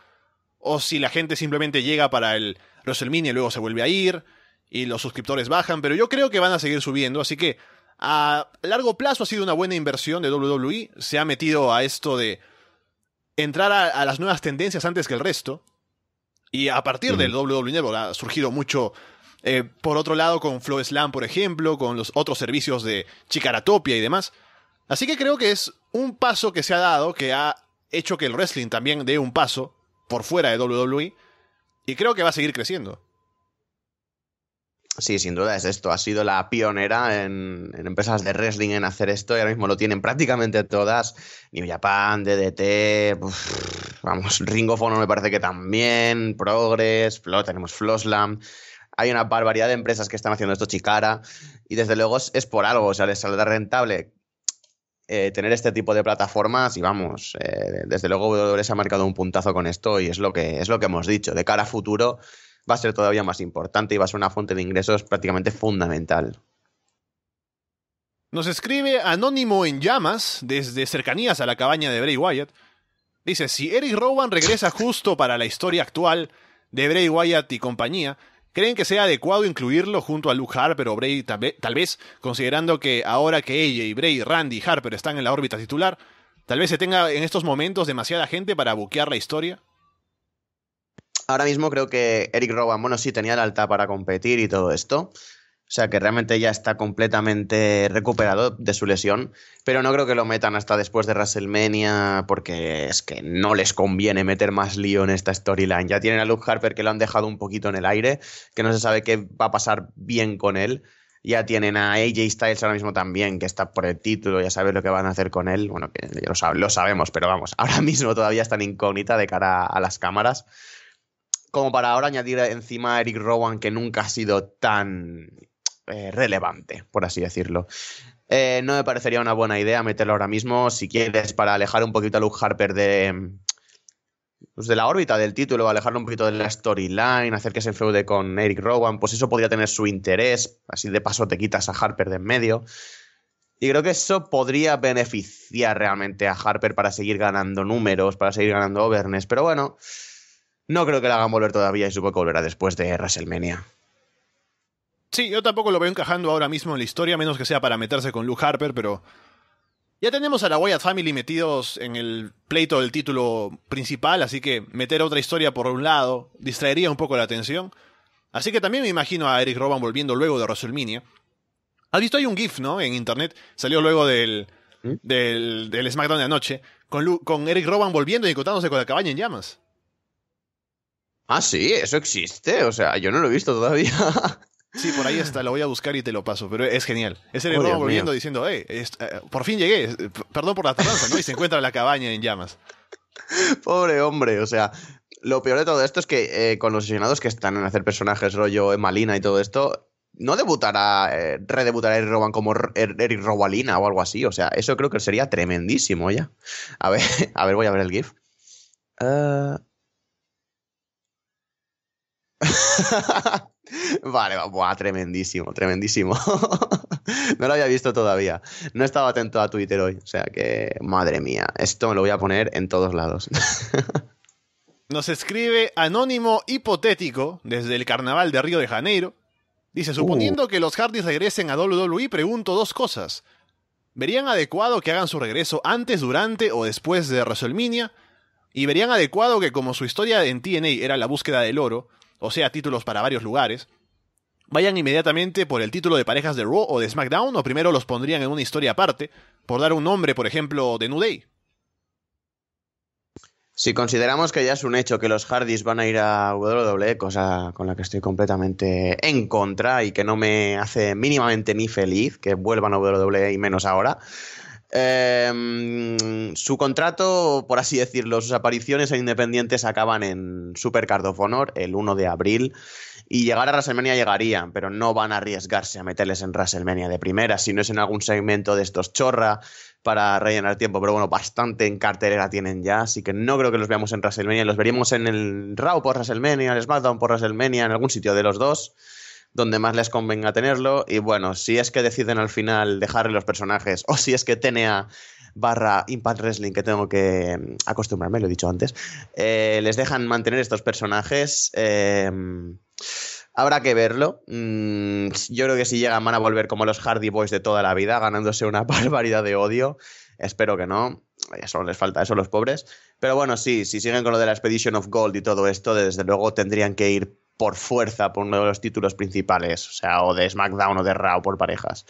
o si la gente simplemente llega para el WrestleMania y luego se vuelve a ir y los suscriptores bajan, pero yo creo que van a seguir subiendo, así que a largo plazo ha sido una buena inversión de WWE, se ha metido a esto de entrar a, las nuevas tendencias antes que el resto, y a partir del WWE ha surgido mucho, eh, por otro lado, con Flow Slam, por ejemplo, con los otros servicios de Chicaratopia y demás, así que creo que es un paso que se ha dado, que ha hecho que el wrestling también dé un paso por fuera de WWE y creo que va a seguir creciendo. Sí, sin duda es esto. Ha sido la pionera en, empresas de wrestling en hacer esto y ahora mismo lo tienen prácticamente todas. New Japan, DDT, vamos, Ringofono me parece que también, Progress, Flo, tenemos Floslam. Hay una barbaridad de empresas que están haciendo esto, Chicara, y desde luego es, por algo, o sea, les saldrá rentable eh, tener este tipo de plataformas y vamos, eh, desde luego e se ha marcado un puntazo con esto y es lo que es lo que hemos dicho. De cara a futuro va a ser todavía más importante y va a ser una fuente de ingresos prácticamente fundamental. Nos escribe Anónimo en llamas desde cercanías a la cabaña de Bray Wyatt. Dice, si Eric Rowan regresa justo para la historia actual de Bray Wyatt y compañía, ¿Creen que sea adecuado incluirlo junto a Luke Harper o Bray tal vez, considerando que ahora que ella y Bray, Randy y Harper están en la órbita titular, tal vez se tenga en estos momentos demasiada gente para buquear la historia? Ahora mismo creo que Eric Rowan, bueno, sí tenía la alta para competir y todo esto, o sea que realmente ya está completamente recuperado de su lesión, pero no creo que lo metan hasta después de WrestleMania porque es que no les conviene meter más lío en esta storyline. Ya tienen a Luke Harper que lo han dejado un poquito en el aire, que no se sabe qué va a pasar bien con él. Ya tienen a AJ Styles ahora mismo también, que está por el título, ya sabes lo que van a hacer con él. Bueno, que lo, lo sabemos, pero vamos, ahora mismo todavía está incógnita de cara a las cámaras como para ahora añadir encima a Eric Rowan, que nunca ha sido tan eh, relevante, por así decirlo. Eh, no me parecería una buena idea meterlo ahora mismo, si quieres, para alejar un poquito a Luke Harper de, pues, de la órbita del título, alejarlo un poquito de la storyline, hacer que se enfeude con Eric Rowan, pues eso podría tener su interés, así de paso te quitas a Harper de en medio. Y creo que eso podría beneficiar realmente a Harper para seguir ganando números, para seguir ganando overness, pero bueno, no creo que la hagan volver todavía y supongo que volverá después de WrestleMania. Sí, yo tampoco lo veo encajando ahora mismo en la historia, menos que sea para meterse con Luke Harper, pero. Ya tenemos a la Wyatt Family metidos en el pleito del título principal, así que meter otra historia por un lado distraería un poco la atención. Así que también me imagino a Eric Roban volviendo luego de WrestleMania. Has visto, hay un GIF, ¿no? En internet. Salió luego del, ¿Mm? del, SmackDown de anoche. Con, con Eric Rowan volviendo y encontrándose con la cabaña en llamas. Ah, sí, eso existe. O sea, yo no lo he visto todavía. Sí, por ahí está, lo voy a buscar y te lo paso, pero es genial. Es el oh, hermano volviendo diciendo, hey, eh, eh, por fin llegué, perdón por la tardanza, ¿no? Y se encuentra la cabaña en llamas. Pobre hombre, o sea, lo peor de todo esto es que eh, con los sesionados que están en hacer personajes rollo Malina y todo esto, no debutará, redebutará Eric Roban como er, Eric Robalina o algo así. O sea, eso creo que sería tremendísimo ya. A ver, a ver, voy a ver el GIF. Ah. Vale, buah, tremendísimo, tremendísimo. no lo había visto todavía. No estaba atento a Twitter hoy. O sea que, madre mía, esto me lo voy a poner en todos lados. Nos escribe Anónimo Hipotético desde el Carnaval de Río de Janeiro. Dice, suponiendo uh. que los Hardys regresen a WWE, pregunto dos cosas. ¿Verían adecuado que hagan su regreso antes, durante o después de WrestleMania? ¿Y verían adecuado que como su historia en TNA era la búsqueda del oro, o sea, títulos para varios lugares, vayan inmediatamente por el título de parejas de Raw o de SmackDown, o primero los pondrían en una historia aparte, por dar un nombre, por ejemplo, de New Day. Si consideramos que ya es un hecho que los Hardys van a ir a WWE, cosa con la que estoy completamente en contra y que no me hace mínimamente ni feliz que vuelvan a WWE y menos ahora, Em, su contrato, por así decirlo, sus apariciones e Independientes acaban en Super Card of Honor el 1 de abril. Y llegar a WrestleMania llegarían, pero no van a arriesgarse a meterles en WrestleMania de primera, si no es en algún segmento de estos chorra para rellenar tiempo. Pero bueno, bastante en cartelera tienen ya, así que no creo que los veamos en WrestleMania. Los veríamos en el Raw por WrestleMania, en el SmackDown por WrestleMania, en algún sitio de los dos donde más les convenga tenerlo. Y bueno, si es que deciden al final dejarle los personajes o si es que TNA barra Impact Wrestling, que tengo que mm, acostumbrarme, lo he dicho antes, eh, les dejan mantener estos personajes. Em, habrá que verlo. Mm, yo creo que si llegan van a volver como los Hardy Boys de toda la vida, ganándose una barbaridad de odio. Espero que no. Eso les falta, eso los pobres. Pero bueno, sí, si siguen con lo de la Expedition of Gold y todo esto, desde luego tendrían que ir por fuerza por uno de los títulos principales, o sea, o de SmackDown o de Raw por parejas.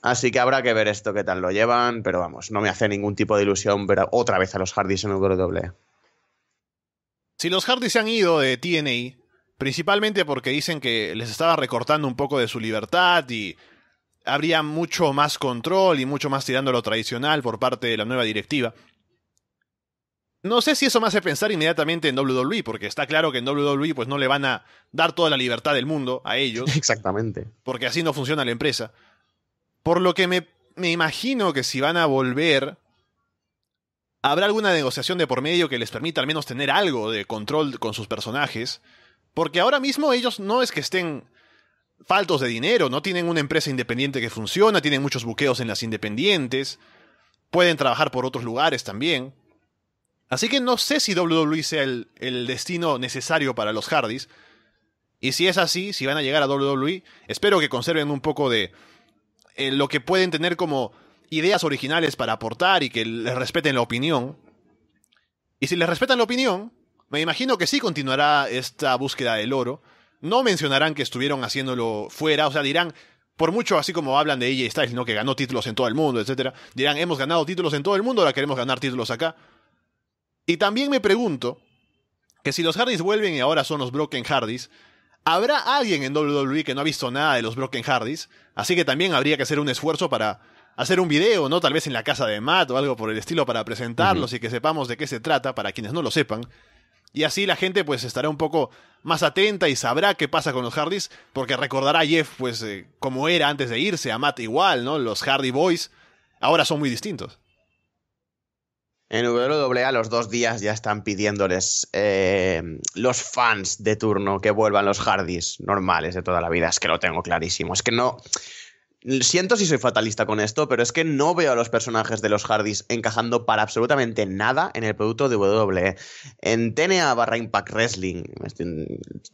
Así que habrá que ver esto qué tal lo llevan, pero vamos, no me hace ningún tipo de ilusión ver otra vez a los Hardys en WWE. Si los Hardys se han ido de TNA, principalmente porque dicen que les estaba recortando un poco de su libertad y habría mucho más control y mucho más tirando lo tradicional por parte de la nueva directiva. No sé si eso me hace pensar inmediatamente en WWE, porque está claro que en WWE pues no le van a dar toda la libertad del mundo a ellos. Exactamente. Porque así no funciona la empresa. Por lo que me, me imagino que si van a volver, habrá alguna negociación de por medio que les permita al menos tener algo de control con sus personajes. Porque ahora mismo ellos no es que estén faltos de dinero, no tienen una empresa independiente que funciona, tienen muchos buqueos en las independientes, pueden trabajar por otros lugares también. Así que no sé si WWE sea el, el destino necesario para los Hardys. Y si es así, si van a llegar a WWE, espero que conserven un poco de eh, lo que pueden tener como ideas originales para aportar y que les respeten la opinión. Y si les respetan la opinión, me imagino que sí continuará esta búsqueda del oro. No mencionarán que estuvieron haciéndolo fuera, o sea, dirán, por mucho así como hablan de ella Styles, ¿no? que ganó títulos en todo el mundo, etcétera, dirán, hemos ganado títulos en todo el mundo, ahora queremos ganar títulos acá. Y también me pregunto que si los Hardys vuelven y ahora son los Broken Hardys, habrá alguien en WWE que no ha visto nada de los Broken Hardys, así que también habría que hacer un esfuerzo para hacer un video, ¿no? Tal vez en la casa de Matt o algo por el estilo para presentarlos y que sepamos de qué se trata, para quienes no lo sepan. Y así la gente pues estará un poco más atenta y sabrá qué pasa con los Hardys, porque recordará a Jeff pues eh, como era antes de irse, a Matt igual, ¿no? Los Hardy Boys ahora son muy distintos. En WWA e los dos días ya están pidiéndoles eh, los fans de turno que vuelvan los Hardys normales de toda la vida. Es que lo tengo clarísimo. Es que no, Siento si soy fatalista con esto, pero es que no veo a los personajes de los Hardys encajando para absolutamente nada en el producto de WWE. En TNA barra Impact Wrestling,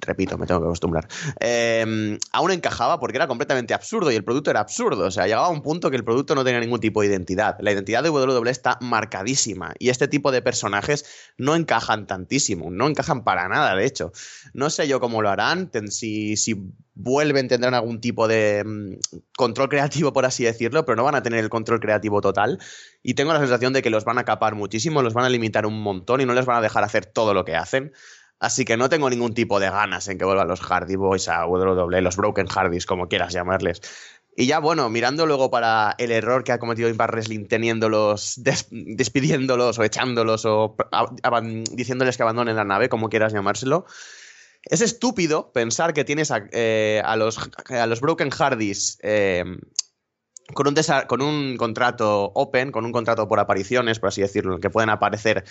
repito, me tengo que acostumbrar, em, aún encajaba porque era completamente absurdo y el producto era absurdo. O sea, llegaba a un punto que el producto no tenía ningún tipo de identidad. La identidad de WWE está marcadísima y este tipo de personajes no encajan tantísimo, no encajan para nada, de hecho. No sé yo cómo lo harán, si vuelven, tendrán algún tipo de mm, control creativo, por así decirlo, pero no van a tener el control creativo total. Y tengo la sensación de que los van a capar muchísimo, los van a limitar un montón y no les van a dejar hacer todo lo que hacen. Así que no tengo ningún tipo de ganas en que vuelvan los Hardy Boys a WWE, los Broken Hardys, como quieras llamarles. Y ya, bueno, mirando luego para el error que ha cometido Impact Wrestling teniéndolos, despidiéndolos o echándolos o diciéndoles que abandonen la nave, como quieras llamárselo, es estúpido pensar que tienes a, eh, los, Broken Hardys eh, con, un contrato open, con un contrato por apariciones, por así decirlo, que pueden aparecer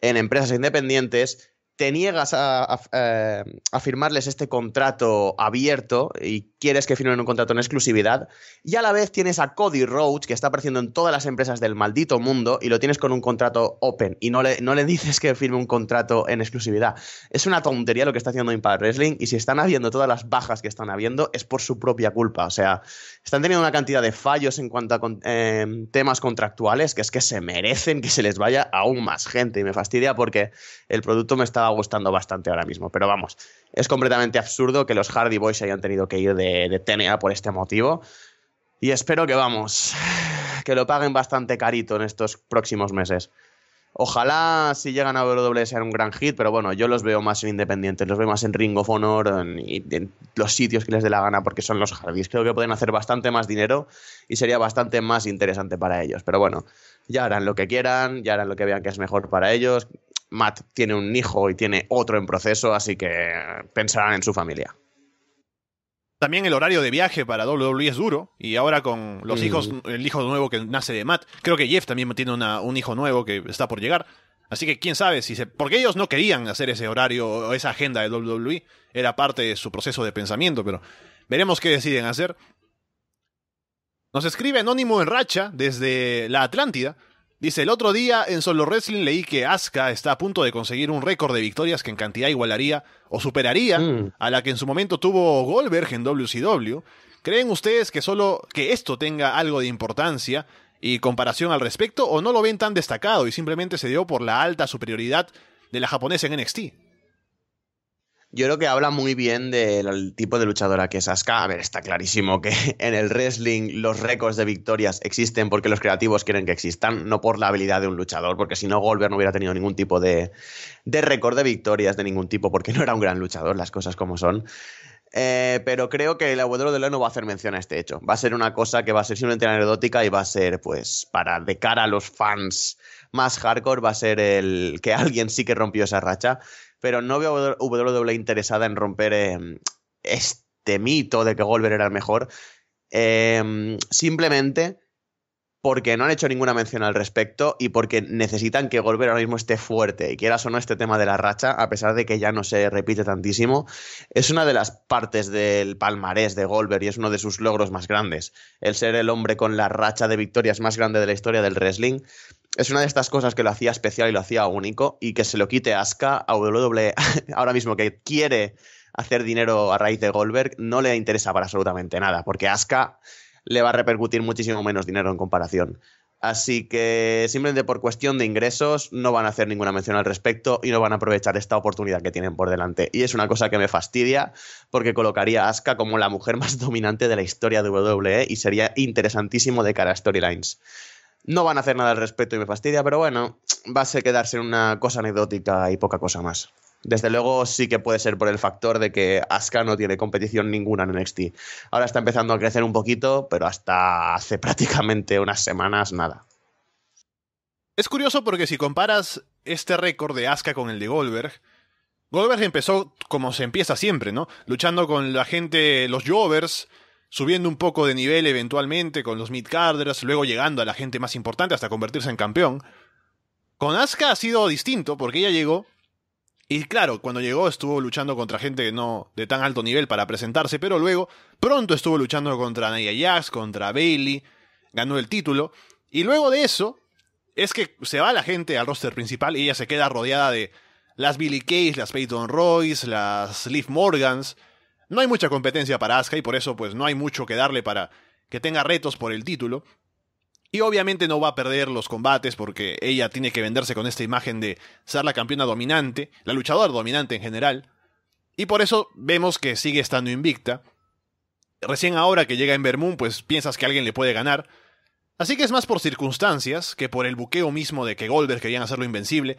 en empresas independientes te niegas eh, a, firmarles este contrato abierto y quieres que firmen un contrato en exclusividad, y a la vez tienes a Cody Rhodes, que está apareciendo en todas las empresas del maldito mundo, y lo tienes con un contrato open, y no le, no le dices que firme un contrato en exclusividad. Es una tontería lo que está haciendo Impact Wrestling, y si están habiendo todas las bajas que están habiendo, es por su propia culpa. O sea, están teniendo una cantidad de fallos en cuanto a eh, temas contractuales, que es que se merecen que se les vaya aún más gente, y me fastidia porque el producto me está gustando bastante ahora mismo. Pero vamos, es completamente absurdo que los Hardy Boys hayan tenido que ir de, TNA por este motivo. Y espero que vamos, que lo paguen bastante carito en estos próximos meses. Ojalá si llegan a WWE sean un gran hit, pero bueno, yo los veo más en independientes, los veo más en Ring of Honor, en, en, los sitios que les dé la gana, porque son los Hardys. Creo que pueden hacer bastante más dinero y sería bastante más interesante para ellos. Pero bueno, ya harán lo que quieran, ya harán lo que vean que es mejor para ellos. Matt tiene un hijo y tiene otro en proceso, así que pensarán en su familia. También el horario de viaje para WWE es duro. Y ahora con los mm. hijos, el hijo nuevo que nace de Matt. Creo que Jeff también tiene un hijo nuevo que está por llegar. Así que quién sabe si se. Porque ellos no querían hacer ese horario o esa agenda de WWE. Era parte de su proceso de pensamiento, pero veremos qué deciden hacer. Nos escribe Anónimo en Racha desde la Atlántida. Dice, el otro día en Solo Wrestling leí que Asuka está a punto de conseguir un récord de victorias que en cantidad igualaría o superaría mm. a la que en su momento tuvo Goldberg en WCW. ¿Creen ustedes que solo que esto tenga algo de importancia y comparación al respecto o no lo ven tan destacado y simplemente se dio por la alta superioridad de la japonesa en NXT? yo creo que habla muy bien del tipo de luchadora que es Asuka. A ver, está clarísimo que en el wrestling los récords de victorias existen porque los creativos quieren que existan, no por la habilidad de un luchador, porque si no, Goldberg no hubiera tenido ningún tipo de, récord de victorias de ningún tipo, porque no era un gran luchador, las cosas como son. Eh, pero creo que el abuelo de Leno no va a hacer mención a este hecho. Va a ser una cosa que va a ser simplemente anecdótica y va a ser, pues, para de cara a los fans más hardcore, va a ser el que alguien sí que rompió esa racha pero no veo a WWE interesada en romper em, este mito de que Goldberg era el mejor. Em, simplemente porque no han hecho ninguna mención al respecto y porque necesitan que Goldberg ahora mismo esté fuerte. Y quieras o no este tema de la racha, a pesar de que ya no se repite tantísimo, es una de las partes del palmarés de Goldberg y es uno de sus logros más grandes. El ser el hombre con la racha de victorias más grande de la historia del wrestling es una de estas cosas que lo hacía especial y lo hacía único y que se lo quite Asuka a WWE ahora mismo que quiere hacer dinero a raíz de Goldberg no le interesa para absolutamente nada, porque Asuka le va a repercutir muchísimo menos dinero en comparación. Así que simplemente por cuestión de ingresos no van a hacer ninguna mención al respecto y no van a aprovechar esta oportunidad que tienen por delante. Y es una cosa que me fastidia porque colocaría a Asuka como la mujer más dominante de la historia de WWE y sería interesantísimo de cara a storylines. No van a hacer nada al respecto y me fastidia, pero bueno, va a ser quedarse en una cosa anecdótica y poca cosa más. Desde luego sí que puede ser por el factor de que Asuka no tiene competición ninguna en NXT. Ahora está empezando a crecer un poquito, pero hasta hace prácticamente unas semanas nada. Es curioso porque si comparas este récord de Asuka con el de Goldberg, Goldberg empezó como se empieza siempre, ¿no? Luchando con la gente, los Jovers, subiendo un poco de nivel eventualmente con los mid-carders, luego llegando a la gente más importante hasta convertirse en campeón. Con Asuka ha sido distinto porque ella llegó y claro, cuando llegó estuvo luchando contra gente no de tan alto nivel para presentarse, pero luego pronto estuvo luchando contra Nia Jax, contra Bailey, ganó el título. Y luego de eso, es que se va la gente al roster principal y ella se queda rodeada de las Billy Case, las Peyton Royce, las Liv Morgans. No hay mucha competencia para Asuka y por eso pues no hay mucho que darle para que tenga retos por el título. Y obviamente no va a perder los combates porque ella tiene que venderse con esta imagen de ser la campeona dominante, la luchadora dominante en general. Y por eso vemos que sigue estando invicta. Recién ahora que llega en Bermún, pues piensas que alguien le puede ganar. Así que es más por circunstancias que por el buqueo mismo de que Goldberg querían hacerlo invencible.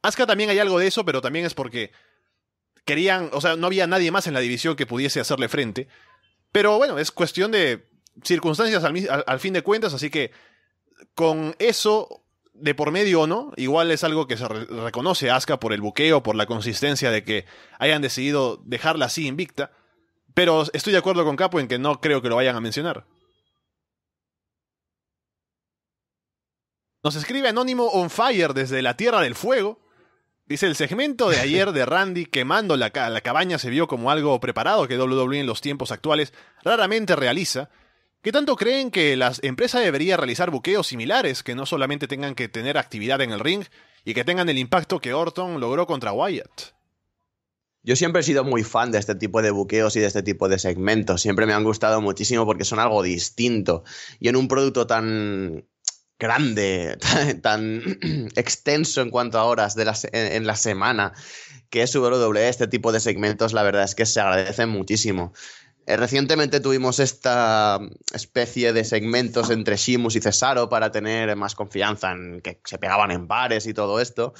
Asuka también hay algo de eso, pero también es porque querían, o sea, no había nadie más en la división que pudiese hacerle frente. Pero bueno, es cuestión de circunstancias al, fin de cuentas, así que con eso de por medio o no, igual es algo que se reconoce asca por el buqueo, por la consistencia de que hayan decidido dejarla así invicta. Pero estoy de acuerdo con Capo en que no creo que lo vayan a mencionar. Nos escribe Anónimo On Fire desde la Tierra del Fuego. Dice, el segmento de ayer de Randy quemando la, la cabaña se vio como algo preparado que WWE en los tiempos actuales raramente realiza ¿Qué tanto creen que la empresa debería realizar buqueos similares que no solamente tengan que tener actividad en el ring y que tengan el impacto que Orton logró contra Wyatt? Yo siempre he sido muy fan de este tipo de buqueos y de este tipo de segmentos. Siempre me han gustado muchísimo porque son algo distinto. Y en un producto tan grande, tan, extenso en cuanto a horas de en, en la semana, que es WWE, este tipo de segmentos, la verdad es que se agradecen muchísimo. Eh, recientemente tuvimos esta especie de segmentos entre Shimus y Cesaro para tener más confianza en que se pegaban en bares y todo esto.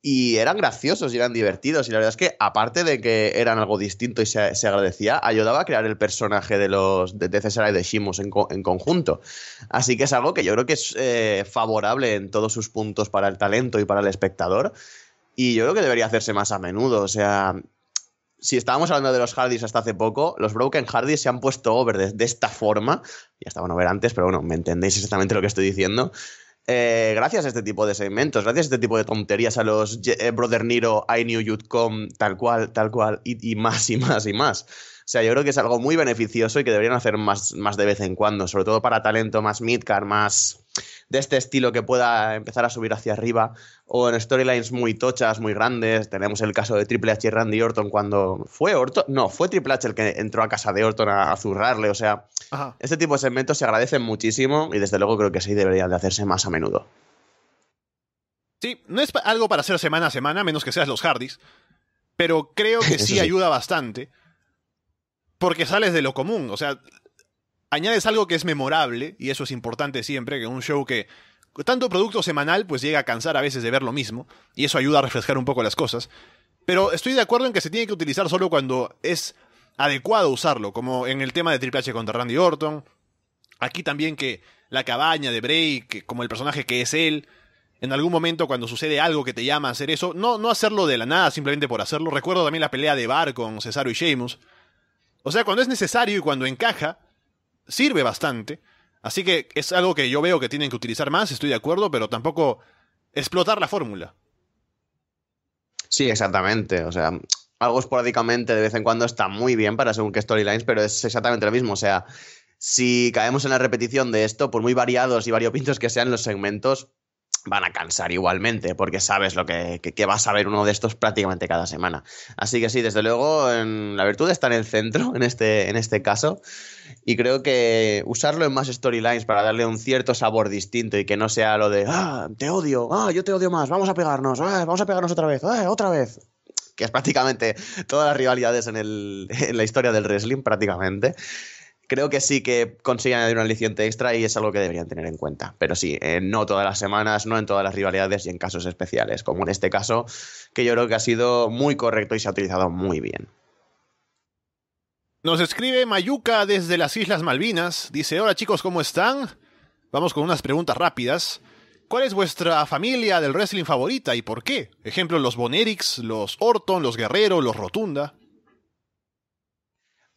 Y eran graciosos y eran divertidos. Y la verdad es que, aparte de que eran algo distinto y se, agradecía, ayudaba a crear el personaje de los de, Cesaro y de Shimus en, conjunto. Así que es algo que yo creo que es eh, favorable en todos sus puntos para el talento y para el espectador. Y yo creo que debería hacerse más a menudo. O sea, si estábamos hablando de los Hardys hasta hace poco, los Broken Hardys se han puesto over de, esta forma. Ya estaban ver antes, pero bueno, me entendéis exactamente lo que estoy diciendo. Eh, gracias a este tipo de segmentos, gracias a este tipo de tonterías a los eh, Brother Nero, I Knew You'd Come, tal cual, tal cual, y más y más y más. O sea, yo creo que es algo muy beneficioso y que deberían hacer más, más de vez en cuando, sobre todo para talento más midcard, más de este estilo que pueda empezar a subir hacia arriba, o en storylines muy tochas, muy grandes. Tenemos el caso de Triple H y Randy Orton cuando fue Orton, no, fue Triple H el que entró a casa de Orton a, zurrarle, o sea, este tipo de segmentos se agradecen muchísimo y desde luego creo que sí deberían de hacerse más a menudo. Sí, no es algo para hacer semana a semana, menos que seas los Hardys, pero creo que sí ayuda bastante porque sales de lo común, o sea, añades algo que es memorable, y eso es importante siempre, que un show que tanto producto semanal, pues llega a cansar a veces de ver lo mismo, y eso ayuda a refrescar un poco las cosas. Pero estoy de acuerdo en que se tiene que utilizar solo cuando es adecuado usarlo, como en el tema de Triple H contra Randy Orton. Aquí también que la cabaña de Bray, como el personaje que es él, en algún momento cuando sucede algo que te llama a hacer eso, no, no hacerlo de la nada simplemente por hacerlo. Recuerdo también la pelea de Bar con Cesaro y Sheamus, o sea, cuando es necesario y cuando encaja, sirve bastante. Así que es algo que yo veo que tienen que utilizar más, estoy de acuerdo, pero tampoco explotar la fórmula. Sí, exactamente. O sea, algo esporádicamente de vez en cuando está muy bien para según qué storylines, pero es exactamente lo mismo. O sea, si caemos en la repetición de esto, por muy variados y variopintos que sean los segmentos, van a cansar igualmente, porque sabes lo que, que, vas a ver uno de estos prácticamente cada semana. Así que sí, desde luego, en, la virtud está en el centro en este, en este caso, y creo que usarlo en más storylines para darle un cierto sabor distinto y que no sea lo de, ah, te odio, ah, yo te odio más, vamos a pegarnos, ah, vamos a pegarnos otra vez, ah, otra vez. Que es prácticamente todas las rivalidades en la historia del wrestling, prácticamente creo que sí que consiguen añadir una aliciente extra y es algo que deberían tener en cuenta. Pero sí, eh, no todas las semanas, no en todas las rivalidades y en casos especiales, como en este caso, que yo creo que ha sido muy correcto y se ha utilizado muy bien. Nos escribe Mayuca desde las Islas Malvinas. Dice, hola chicos, ¿cómo están? Vamos con unas preguntas rápidas. ¿Cuál es vuestra familia del wrestling favorita y por qué? Ejemplo, los Bonerix, los Orton, los Guerrero, los Rotunda.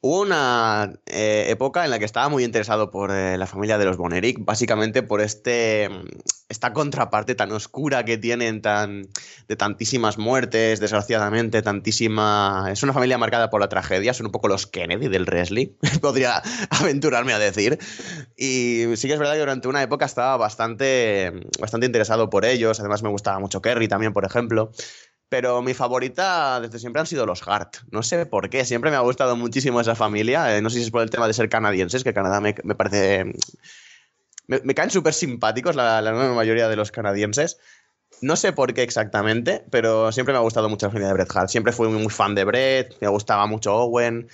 Hubo una eh, época en la que estaba muy interesado por eh, la familia de los Boneric, básicamente por este, mm, esta contraparte tan oscura que tienen, tan, de tantísimas muertes, desgraciadamente, tantísima... Es una familia marcada por la tragedia, son un poco los Kennedy del wrestling, podría aventurarme a decir. Y sí que es verdad que durante una época estaba bastante, mm, bastante interesado por ellos, además me gustaba mucho Kerry también, por ejemplo. Pero mi favorita desde siempre han sido los Hart. No sé por qué, siempre me ha gustado muchísimo esa familia. Eh, no sé si es por el tema de ser canadienses, que Canadá me, parece... Mm, me, caen súper simpáticos la, la mayoría de los canadienses. No sé por qué exactamente, pero siempre me ha gustado mucho la familia de Bret Hart. Siempre fui muy fan de Bret, me gustaba mucho Owen.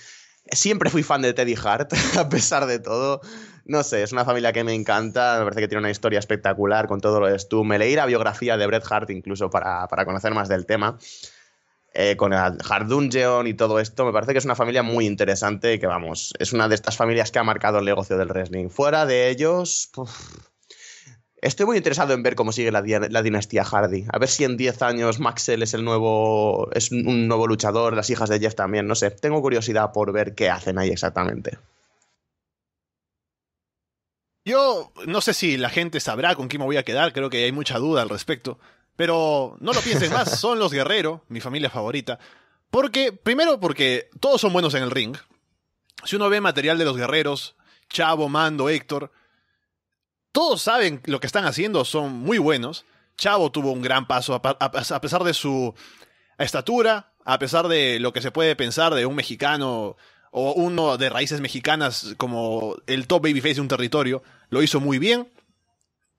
Siempre fui fan de Teddy Hart, a pesar de todo. No sé, es una familia que me encanta, me parece que tiene una historia espectacular con todo lo de Stu. Me leí la biografía de Bret Hart incluso para, conocer más del tema. Eh, con el Hardungeon y todo esto, me parece que es una familia muy interesante y que, vamos, es una de estas familias que ha marcado el negocio del wrestling. Fuera de ellos, estoy muy interesado en ver cómo sigue la, dinastía Hardy. A ver si en 10 años Maxell es el nuevo, es un nuevo luchador, las hijas de Jeff también, no sé. Tengo curiosidad por ver qué hacen ahí exactamente. Yo no sé si la gente sabrá con quién me voy a quedar, creo que hay mucha duda al respecto, pero no lo piensen más, son los guerreros, mi familia favorita, porque primero porque todos son buenos en el ring. Si uno ve material de los guerreros, Chavo, Mando, Héctor, todos saben lo que están haciendo, son muy buenos. Chavo tuvo un gran paso a pesar de su estatura, a pesar de lo que se puede pensar de un mexicano o uno de raíces mexicanas como el top babyface de un territorio, lo hizo muy bien.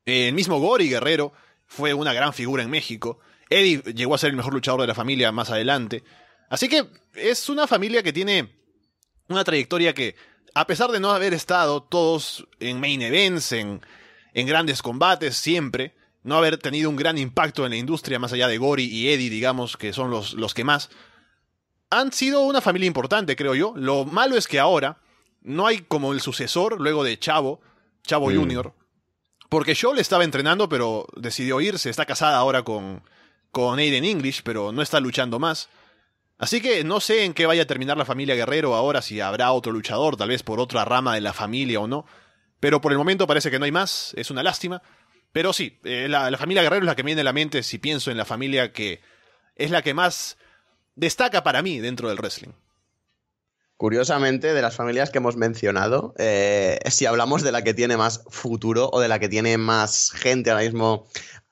El mismo Gori, Guerrero fue una gran figura en México. Eddie llegó a ser el mejor luchador de la familia más adelante. Así que es una familia que tiene una trayectoria que, a pesar de no haber estado todos en main events, en, en grandes combates siempre, no haber tenido un gran impacto en la industria más allá de Gory y Eddie, digamos, que son los, los que más, han sido una familia importante, creo yo. Lo malo es que ahora no hay como el sucesor luego de Chavo, Chavo mm. Junior. Porque yo le estaba entrenando, pero decidió irse. Está casada ahora con, con Aiden English, pero no está luchando más. Así que no sé en qué vaya a terminar la familia Guerrero ahora, si habrá otro luchador, tal vez por otra rama de la familia o no. Pero por el momento parece que no hay más, es una lástima. Pero sí, eh, la, la familia Guerrero es la que me viene a la mente si pienso en la familia que es la que más destaca para mí dentro del wrestling. Curiosamente, de las familias que hemos mencionado, eh, si hablamos de la que tiene más futuro o de la que tiene más gente ahora mismo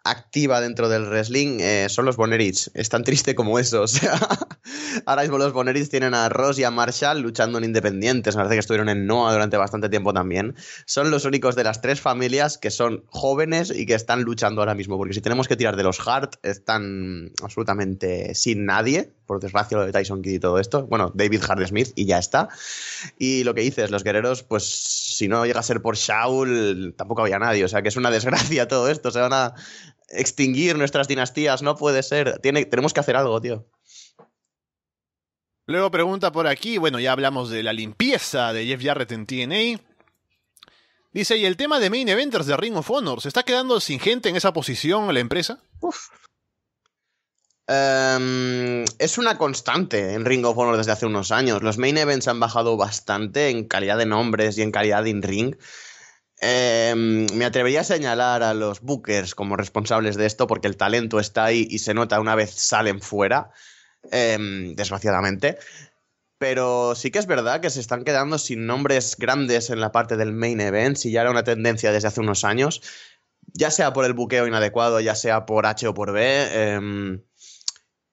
activa dentro del wrestling eh, son los Bonerits. Es tan triste como eso. ahora mismo los Bonerich tienen a Ross y a Marshall luchando en Independientes. Me parece que estuvieron en Noah durante bastante tiempo también. Son los únicos de las tres familias que son jóvenes y que están luchando ahora mismo. Porque si tenemos que tirar de los Hart, están absolutamente sin nadie. Por desgracia, lo de Tyson Kidd y todo esto. Bueno, David Hart Smith y ya está. Y lo que dices, los guerreros, pues si no llega a ser por Shaul, tampoco había nadie. O sea, que es una desgracia todo esto. Se van a extinguir nuestras dinastías. No puede ser. tenemos que hacer algo, tío. Luego pregunta por aquí, bueno, ya hablamos de la limpieza de Jeff Jarrett en TNA. Dice, ¿y el tema de Main Eventers de Ring of Honor? ¿Se está quedando sin gente en esa posición la empresa? Uf. Em, es una constante en Ring of Honor desde hace unos años. Los main events han bajado bastante en calidad de nombres y en calidad in-ring. Em, me atrevería a señalar a los bookers como responsables de esto porque el talento está ahí y se nota una vez salen fuera, em, desgraciadamente. Pero sí que es verdad que se están quedando sin nombres grandes en la parte del main event, si ya era una tendencia desde hace unos años, ya sea por el buqueo inadecuado, ya sea por H o por B.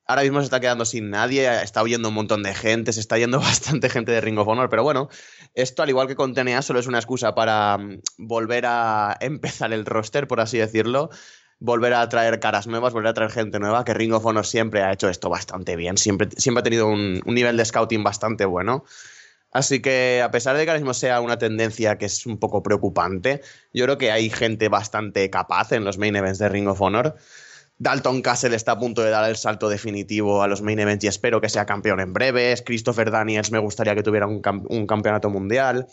Ahora mismo se está quedando sin nadie, está huyendo un montón de gente, se está yendo bastante gente de Ring of Honor, pero bueno, esto al igual que con TNA solo es una excusa para mm, volver a empezar el roster, por así decirlo, volver a traer caras nuevas, volver a traer gente nueva, que Ring of Honor siempre ha hecho esto bastante bien, siempre, siempre ha tenido un, un nivel de scouting bastante bueno. Así que a pesar de que ahora mismo sea una tendencia que es un poco preocupante, yo creo que hay gente bastante capaz en los main events de Ring of Honor. Dalton Castle está a punto de dar el salto definitivo a los main events y espero que sea campeón en breves. Christopher Daniels me gustaría que tuviera un, campeonato mundial.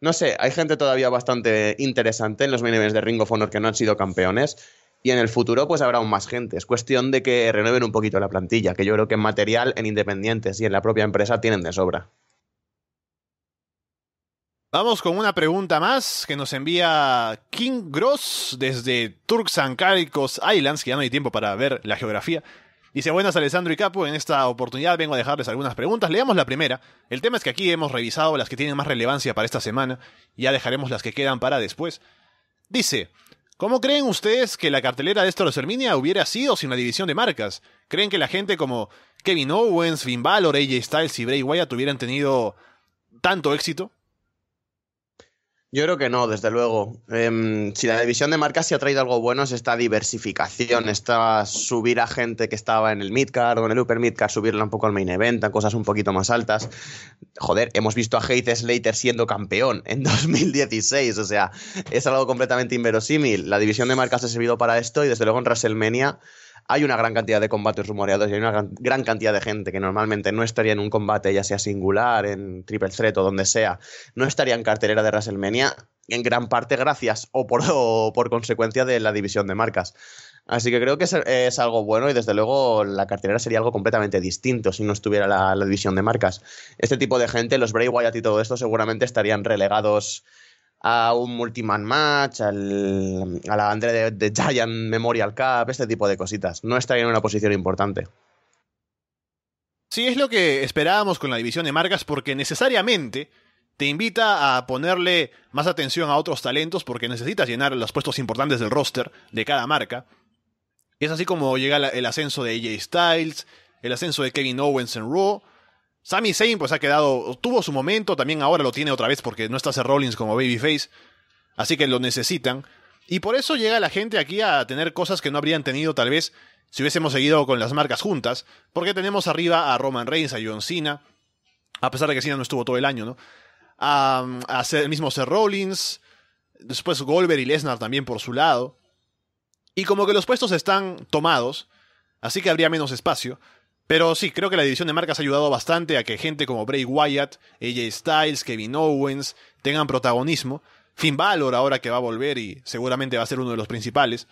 No sé, hay gente todavía bastante interesante en los main events de Ring of Honor que no han sido campeones y en el futuro pues habrá aún más gente. Es cuestión de que renueven un poquito la plantilla, que yo creo que en material, en independientes y en la propia empresa tienen de sobra. Vamos con una pregunta más que nos envía King Gross desde Turks and Caicos Islands, que ya no hay tiempo para ver la geografía. Dice, buenas Alessandro y Capo, en esta oportunidad vengo a dejarles algunas preguntas. Leamos la primera. El tema es que aquí hemos revisado las que tienen más relevancia para esta semana, ya dejaremos las que quedan para después. Dice, ¿cómo creen ustedes que la cartelera de Estados Herminia hubiera sido sin la división de marcas? ¿Creen que la gente como Kevin Owens, Finn Balor, AJ Styles y Bray Wyatt hubieran tenido tanto éxito? Yo creo que no, desde luego. Em, si la división de marcas se ha traído algo bueno es esta diversificación, esta subir a gente que estaba en el midcard o en el upper midcard, subirla un poco al main event, a cosas un poquito más altas. Joder, hemos visto a Heath Slater siendo campeón en 2016, o sea, es algo completamente inverosímil. La división de marcas ha servido para esto y desde luego en WrestleMania hay una gran cantidad de combates rumoreados y hay una gran, cantidad de gente que normalmente no estaría en un combate, ya sea singular, en triple threat o donde sea, no estaría en cartelera de WrestleMania, en gran parte gracias o por, por consecuencia de la división de marcas. Así que creo que es, algo bueno y desde luego la cartelera sería algo completamente distinto si no estuviera la división de marcas. Este tipo de gente, los Bray Wyatt y todo esto, seguramente estarían relegados a un Multiman Match, al, a la Andre de, Giant Memorial Cup, este tipo de cositas. No está en una posición importante. Sí, es lo que esperábamos con la división de marcas porque necesariamente te invita a ponerle más atención a otros talentos porque necesitas llenar los puestos importantes del roster de cada marca. Es así como llega el ascenso de AJ Styles, el ascenso de Kevin Owens en Raw, Sami Zayn pues ha quedado, tuvo su momento, también ahora lo tiene otra vez porque no está hace Rollins como babyface, así que lo necesitan. Y por eso llega la gente aquí a tener cosas que no habrían tenido tal vez si hubiésemos seguido con las marcas juntas, porque tenemos arriba a Roman Reigns, a John Cena, a pesar de que Cena no estuvo todo el año, ¿no? A, el mismo Seth Rollins, después Goldberg y Lesnar también por su lado. Y como que los puestos están tomados, así que habría menos espacio. Pero sí, creo que la división de marcas ha ayudado bastante a que gente como Bray Wyatt, AJ Styles, Kevin Owens tengan protagonismo. Finn Balor ahora que va a volver y seguramente va a ser uno de los principales.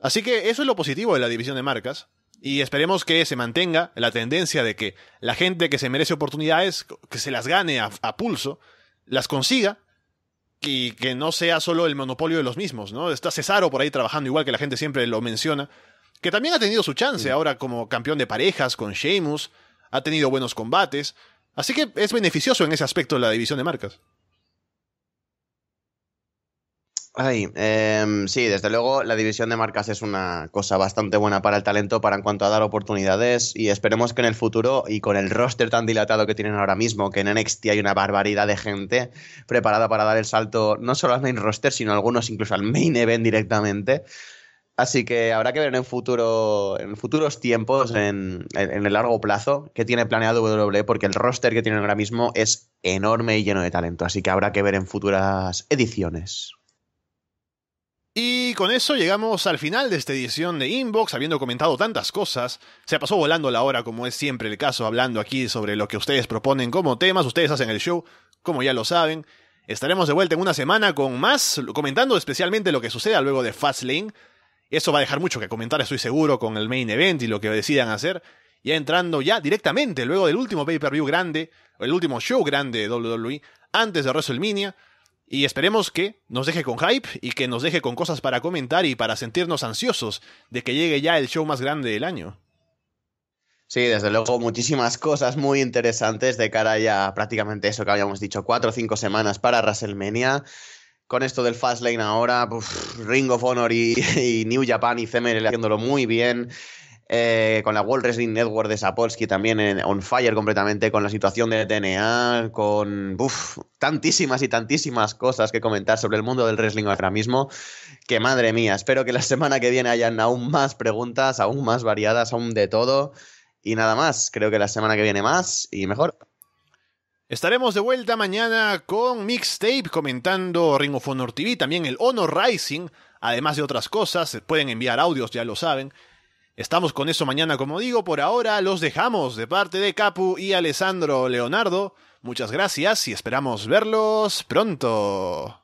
Así que eso es lo positivo de la división de marcas. Y esperemos que se mantenga la tendencia de que la gente que se merece oportunidades, que se las gane a, pulso, las consiga y que no sea solo el monopolio de los mismos, ¿no? Está Cesaro por ahí trabajando igual que la gente siempre lo menciona, que también ha tenido su chance ahora como campeón de parejas con Sheamus, ha tenido buenos combates, así que es beneficioso en ese aspecto la división de marcas. Ay, em, sí, desde luego la división de marcas es una cosa bastante buena para el talento, para en cuanto a dar oportunidades y esperemos que en el futuro y con el roster tan dilatado que tienen ahora mismo, que en NXT hay una barbaridad de gente preparada para dar el salto no solo al main roster, sino algunos incluso al main event directamente, Así que habrá que ver en, futuro, en futuros tiempos, en, el largo plazo, qué tiene planeado W, porque el roster que tienen ahora mismo es enorme y lleno de talento. Así que habrá que ver en futuras ediciones. Y con eso llegamos al final de esta edición de Inbox, habiendo comentado tantas cosas. Se pasó volando la hora, como es siempre el caso, hablando aquí sobre lo que ustedes proponen como temas. Ustedes hacen el show, como ya lo saben. Estaremos de vuelta en una semana con más, comentando especialmente lo que suceda luego de Fastlane. Eso va a dejar mucho que comentar, estoy seguro, con el main event y lo que decidan hacer. Ya entrando ya directamente, luego del último pay-per-view grande, el último show grande de WWE, antes de WrestleMania. Y esperemos que nos deje con hype y que nos deje con cosas para comentar y para sentirnos ansiosos de que llegue ya el show más grande del año. Sí, desde luego muchísimas cosas muy interesantes de cara ya prácticamente eso que habíamos dicho, cuatro o cinco semanas para WrestleMania con esto del fast lane ahora, Ring of Honor y, New Japan y CML haciéndolo muy bien. Eh, con la World Wrestling Network de Sapolsky también eh, on fire completamente, con la situación de TNA, con tantísimas y tantísimas cosas que comentar sobre el mundo del wrestling ahora mismo, que madre mía, espero que la semana que viene hayan aún más preguntas, aún más variadas, aún de todo. Y nada más, creo que la semana que viene más y mejor. Estaremos de vuelta mañana con Mixtape comentando Ringo of TV, también el Honor Rising, además de otras cosas. Pueden enviar audios, ya lo saben. Estamos con eso mañana, como digo. Por ahora los dejamos de parte de Capu y Alessandro Leonardo. Muchas gracias y esperamos verlos pronto.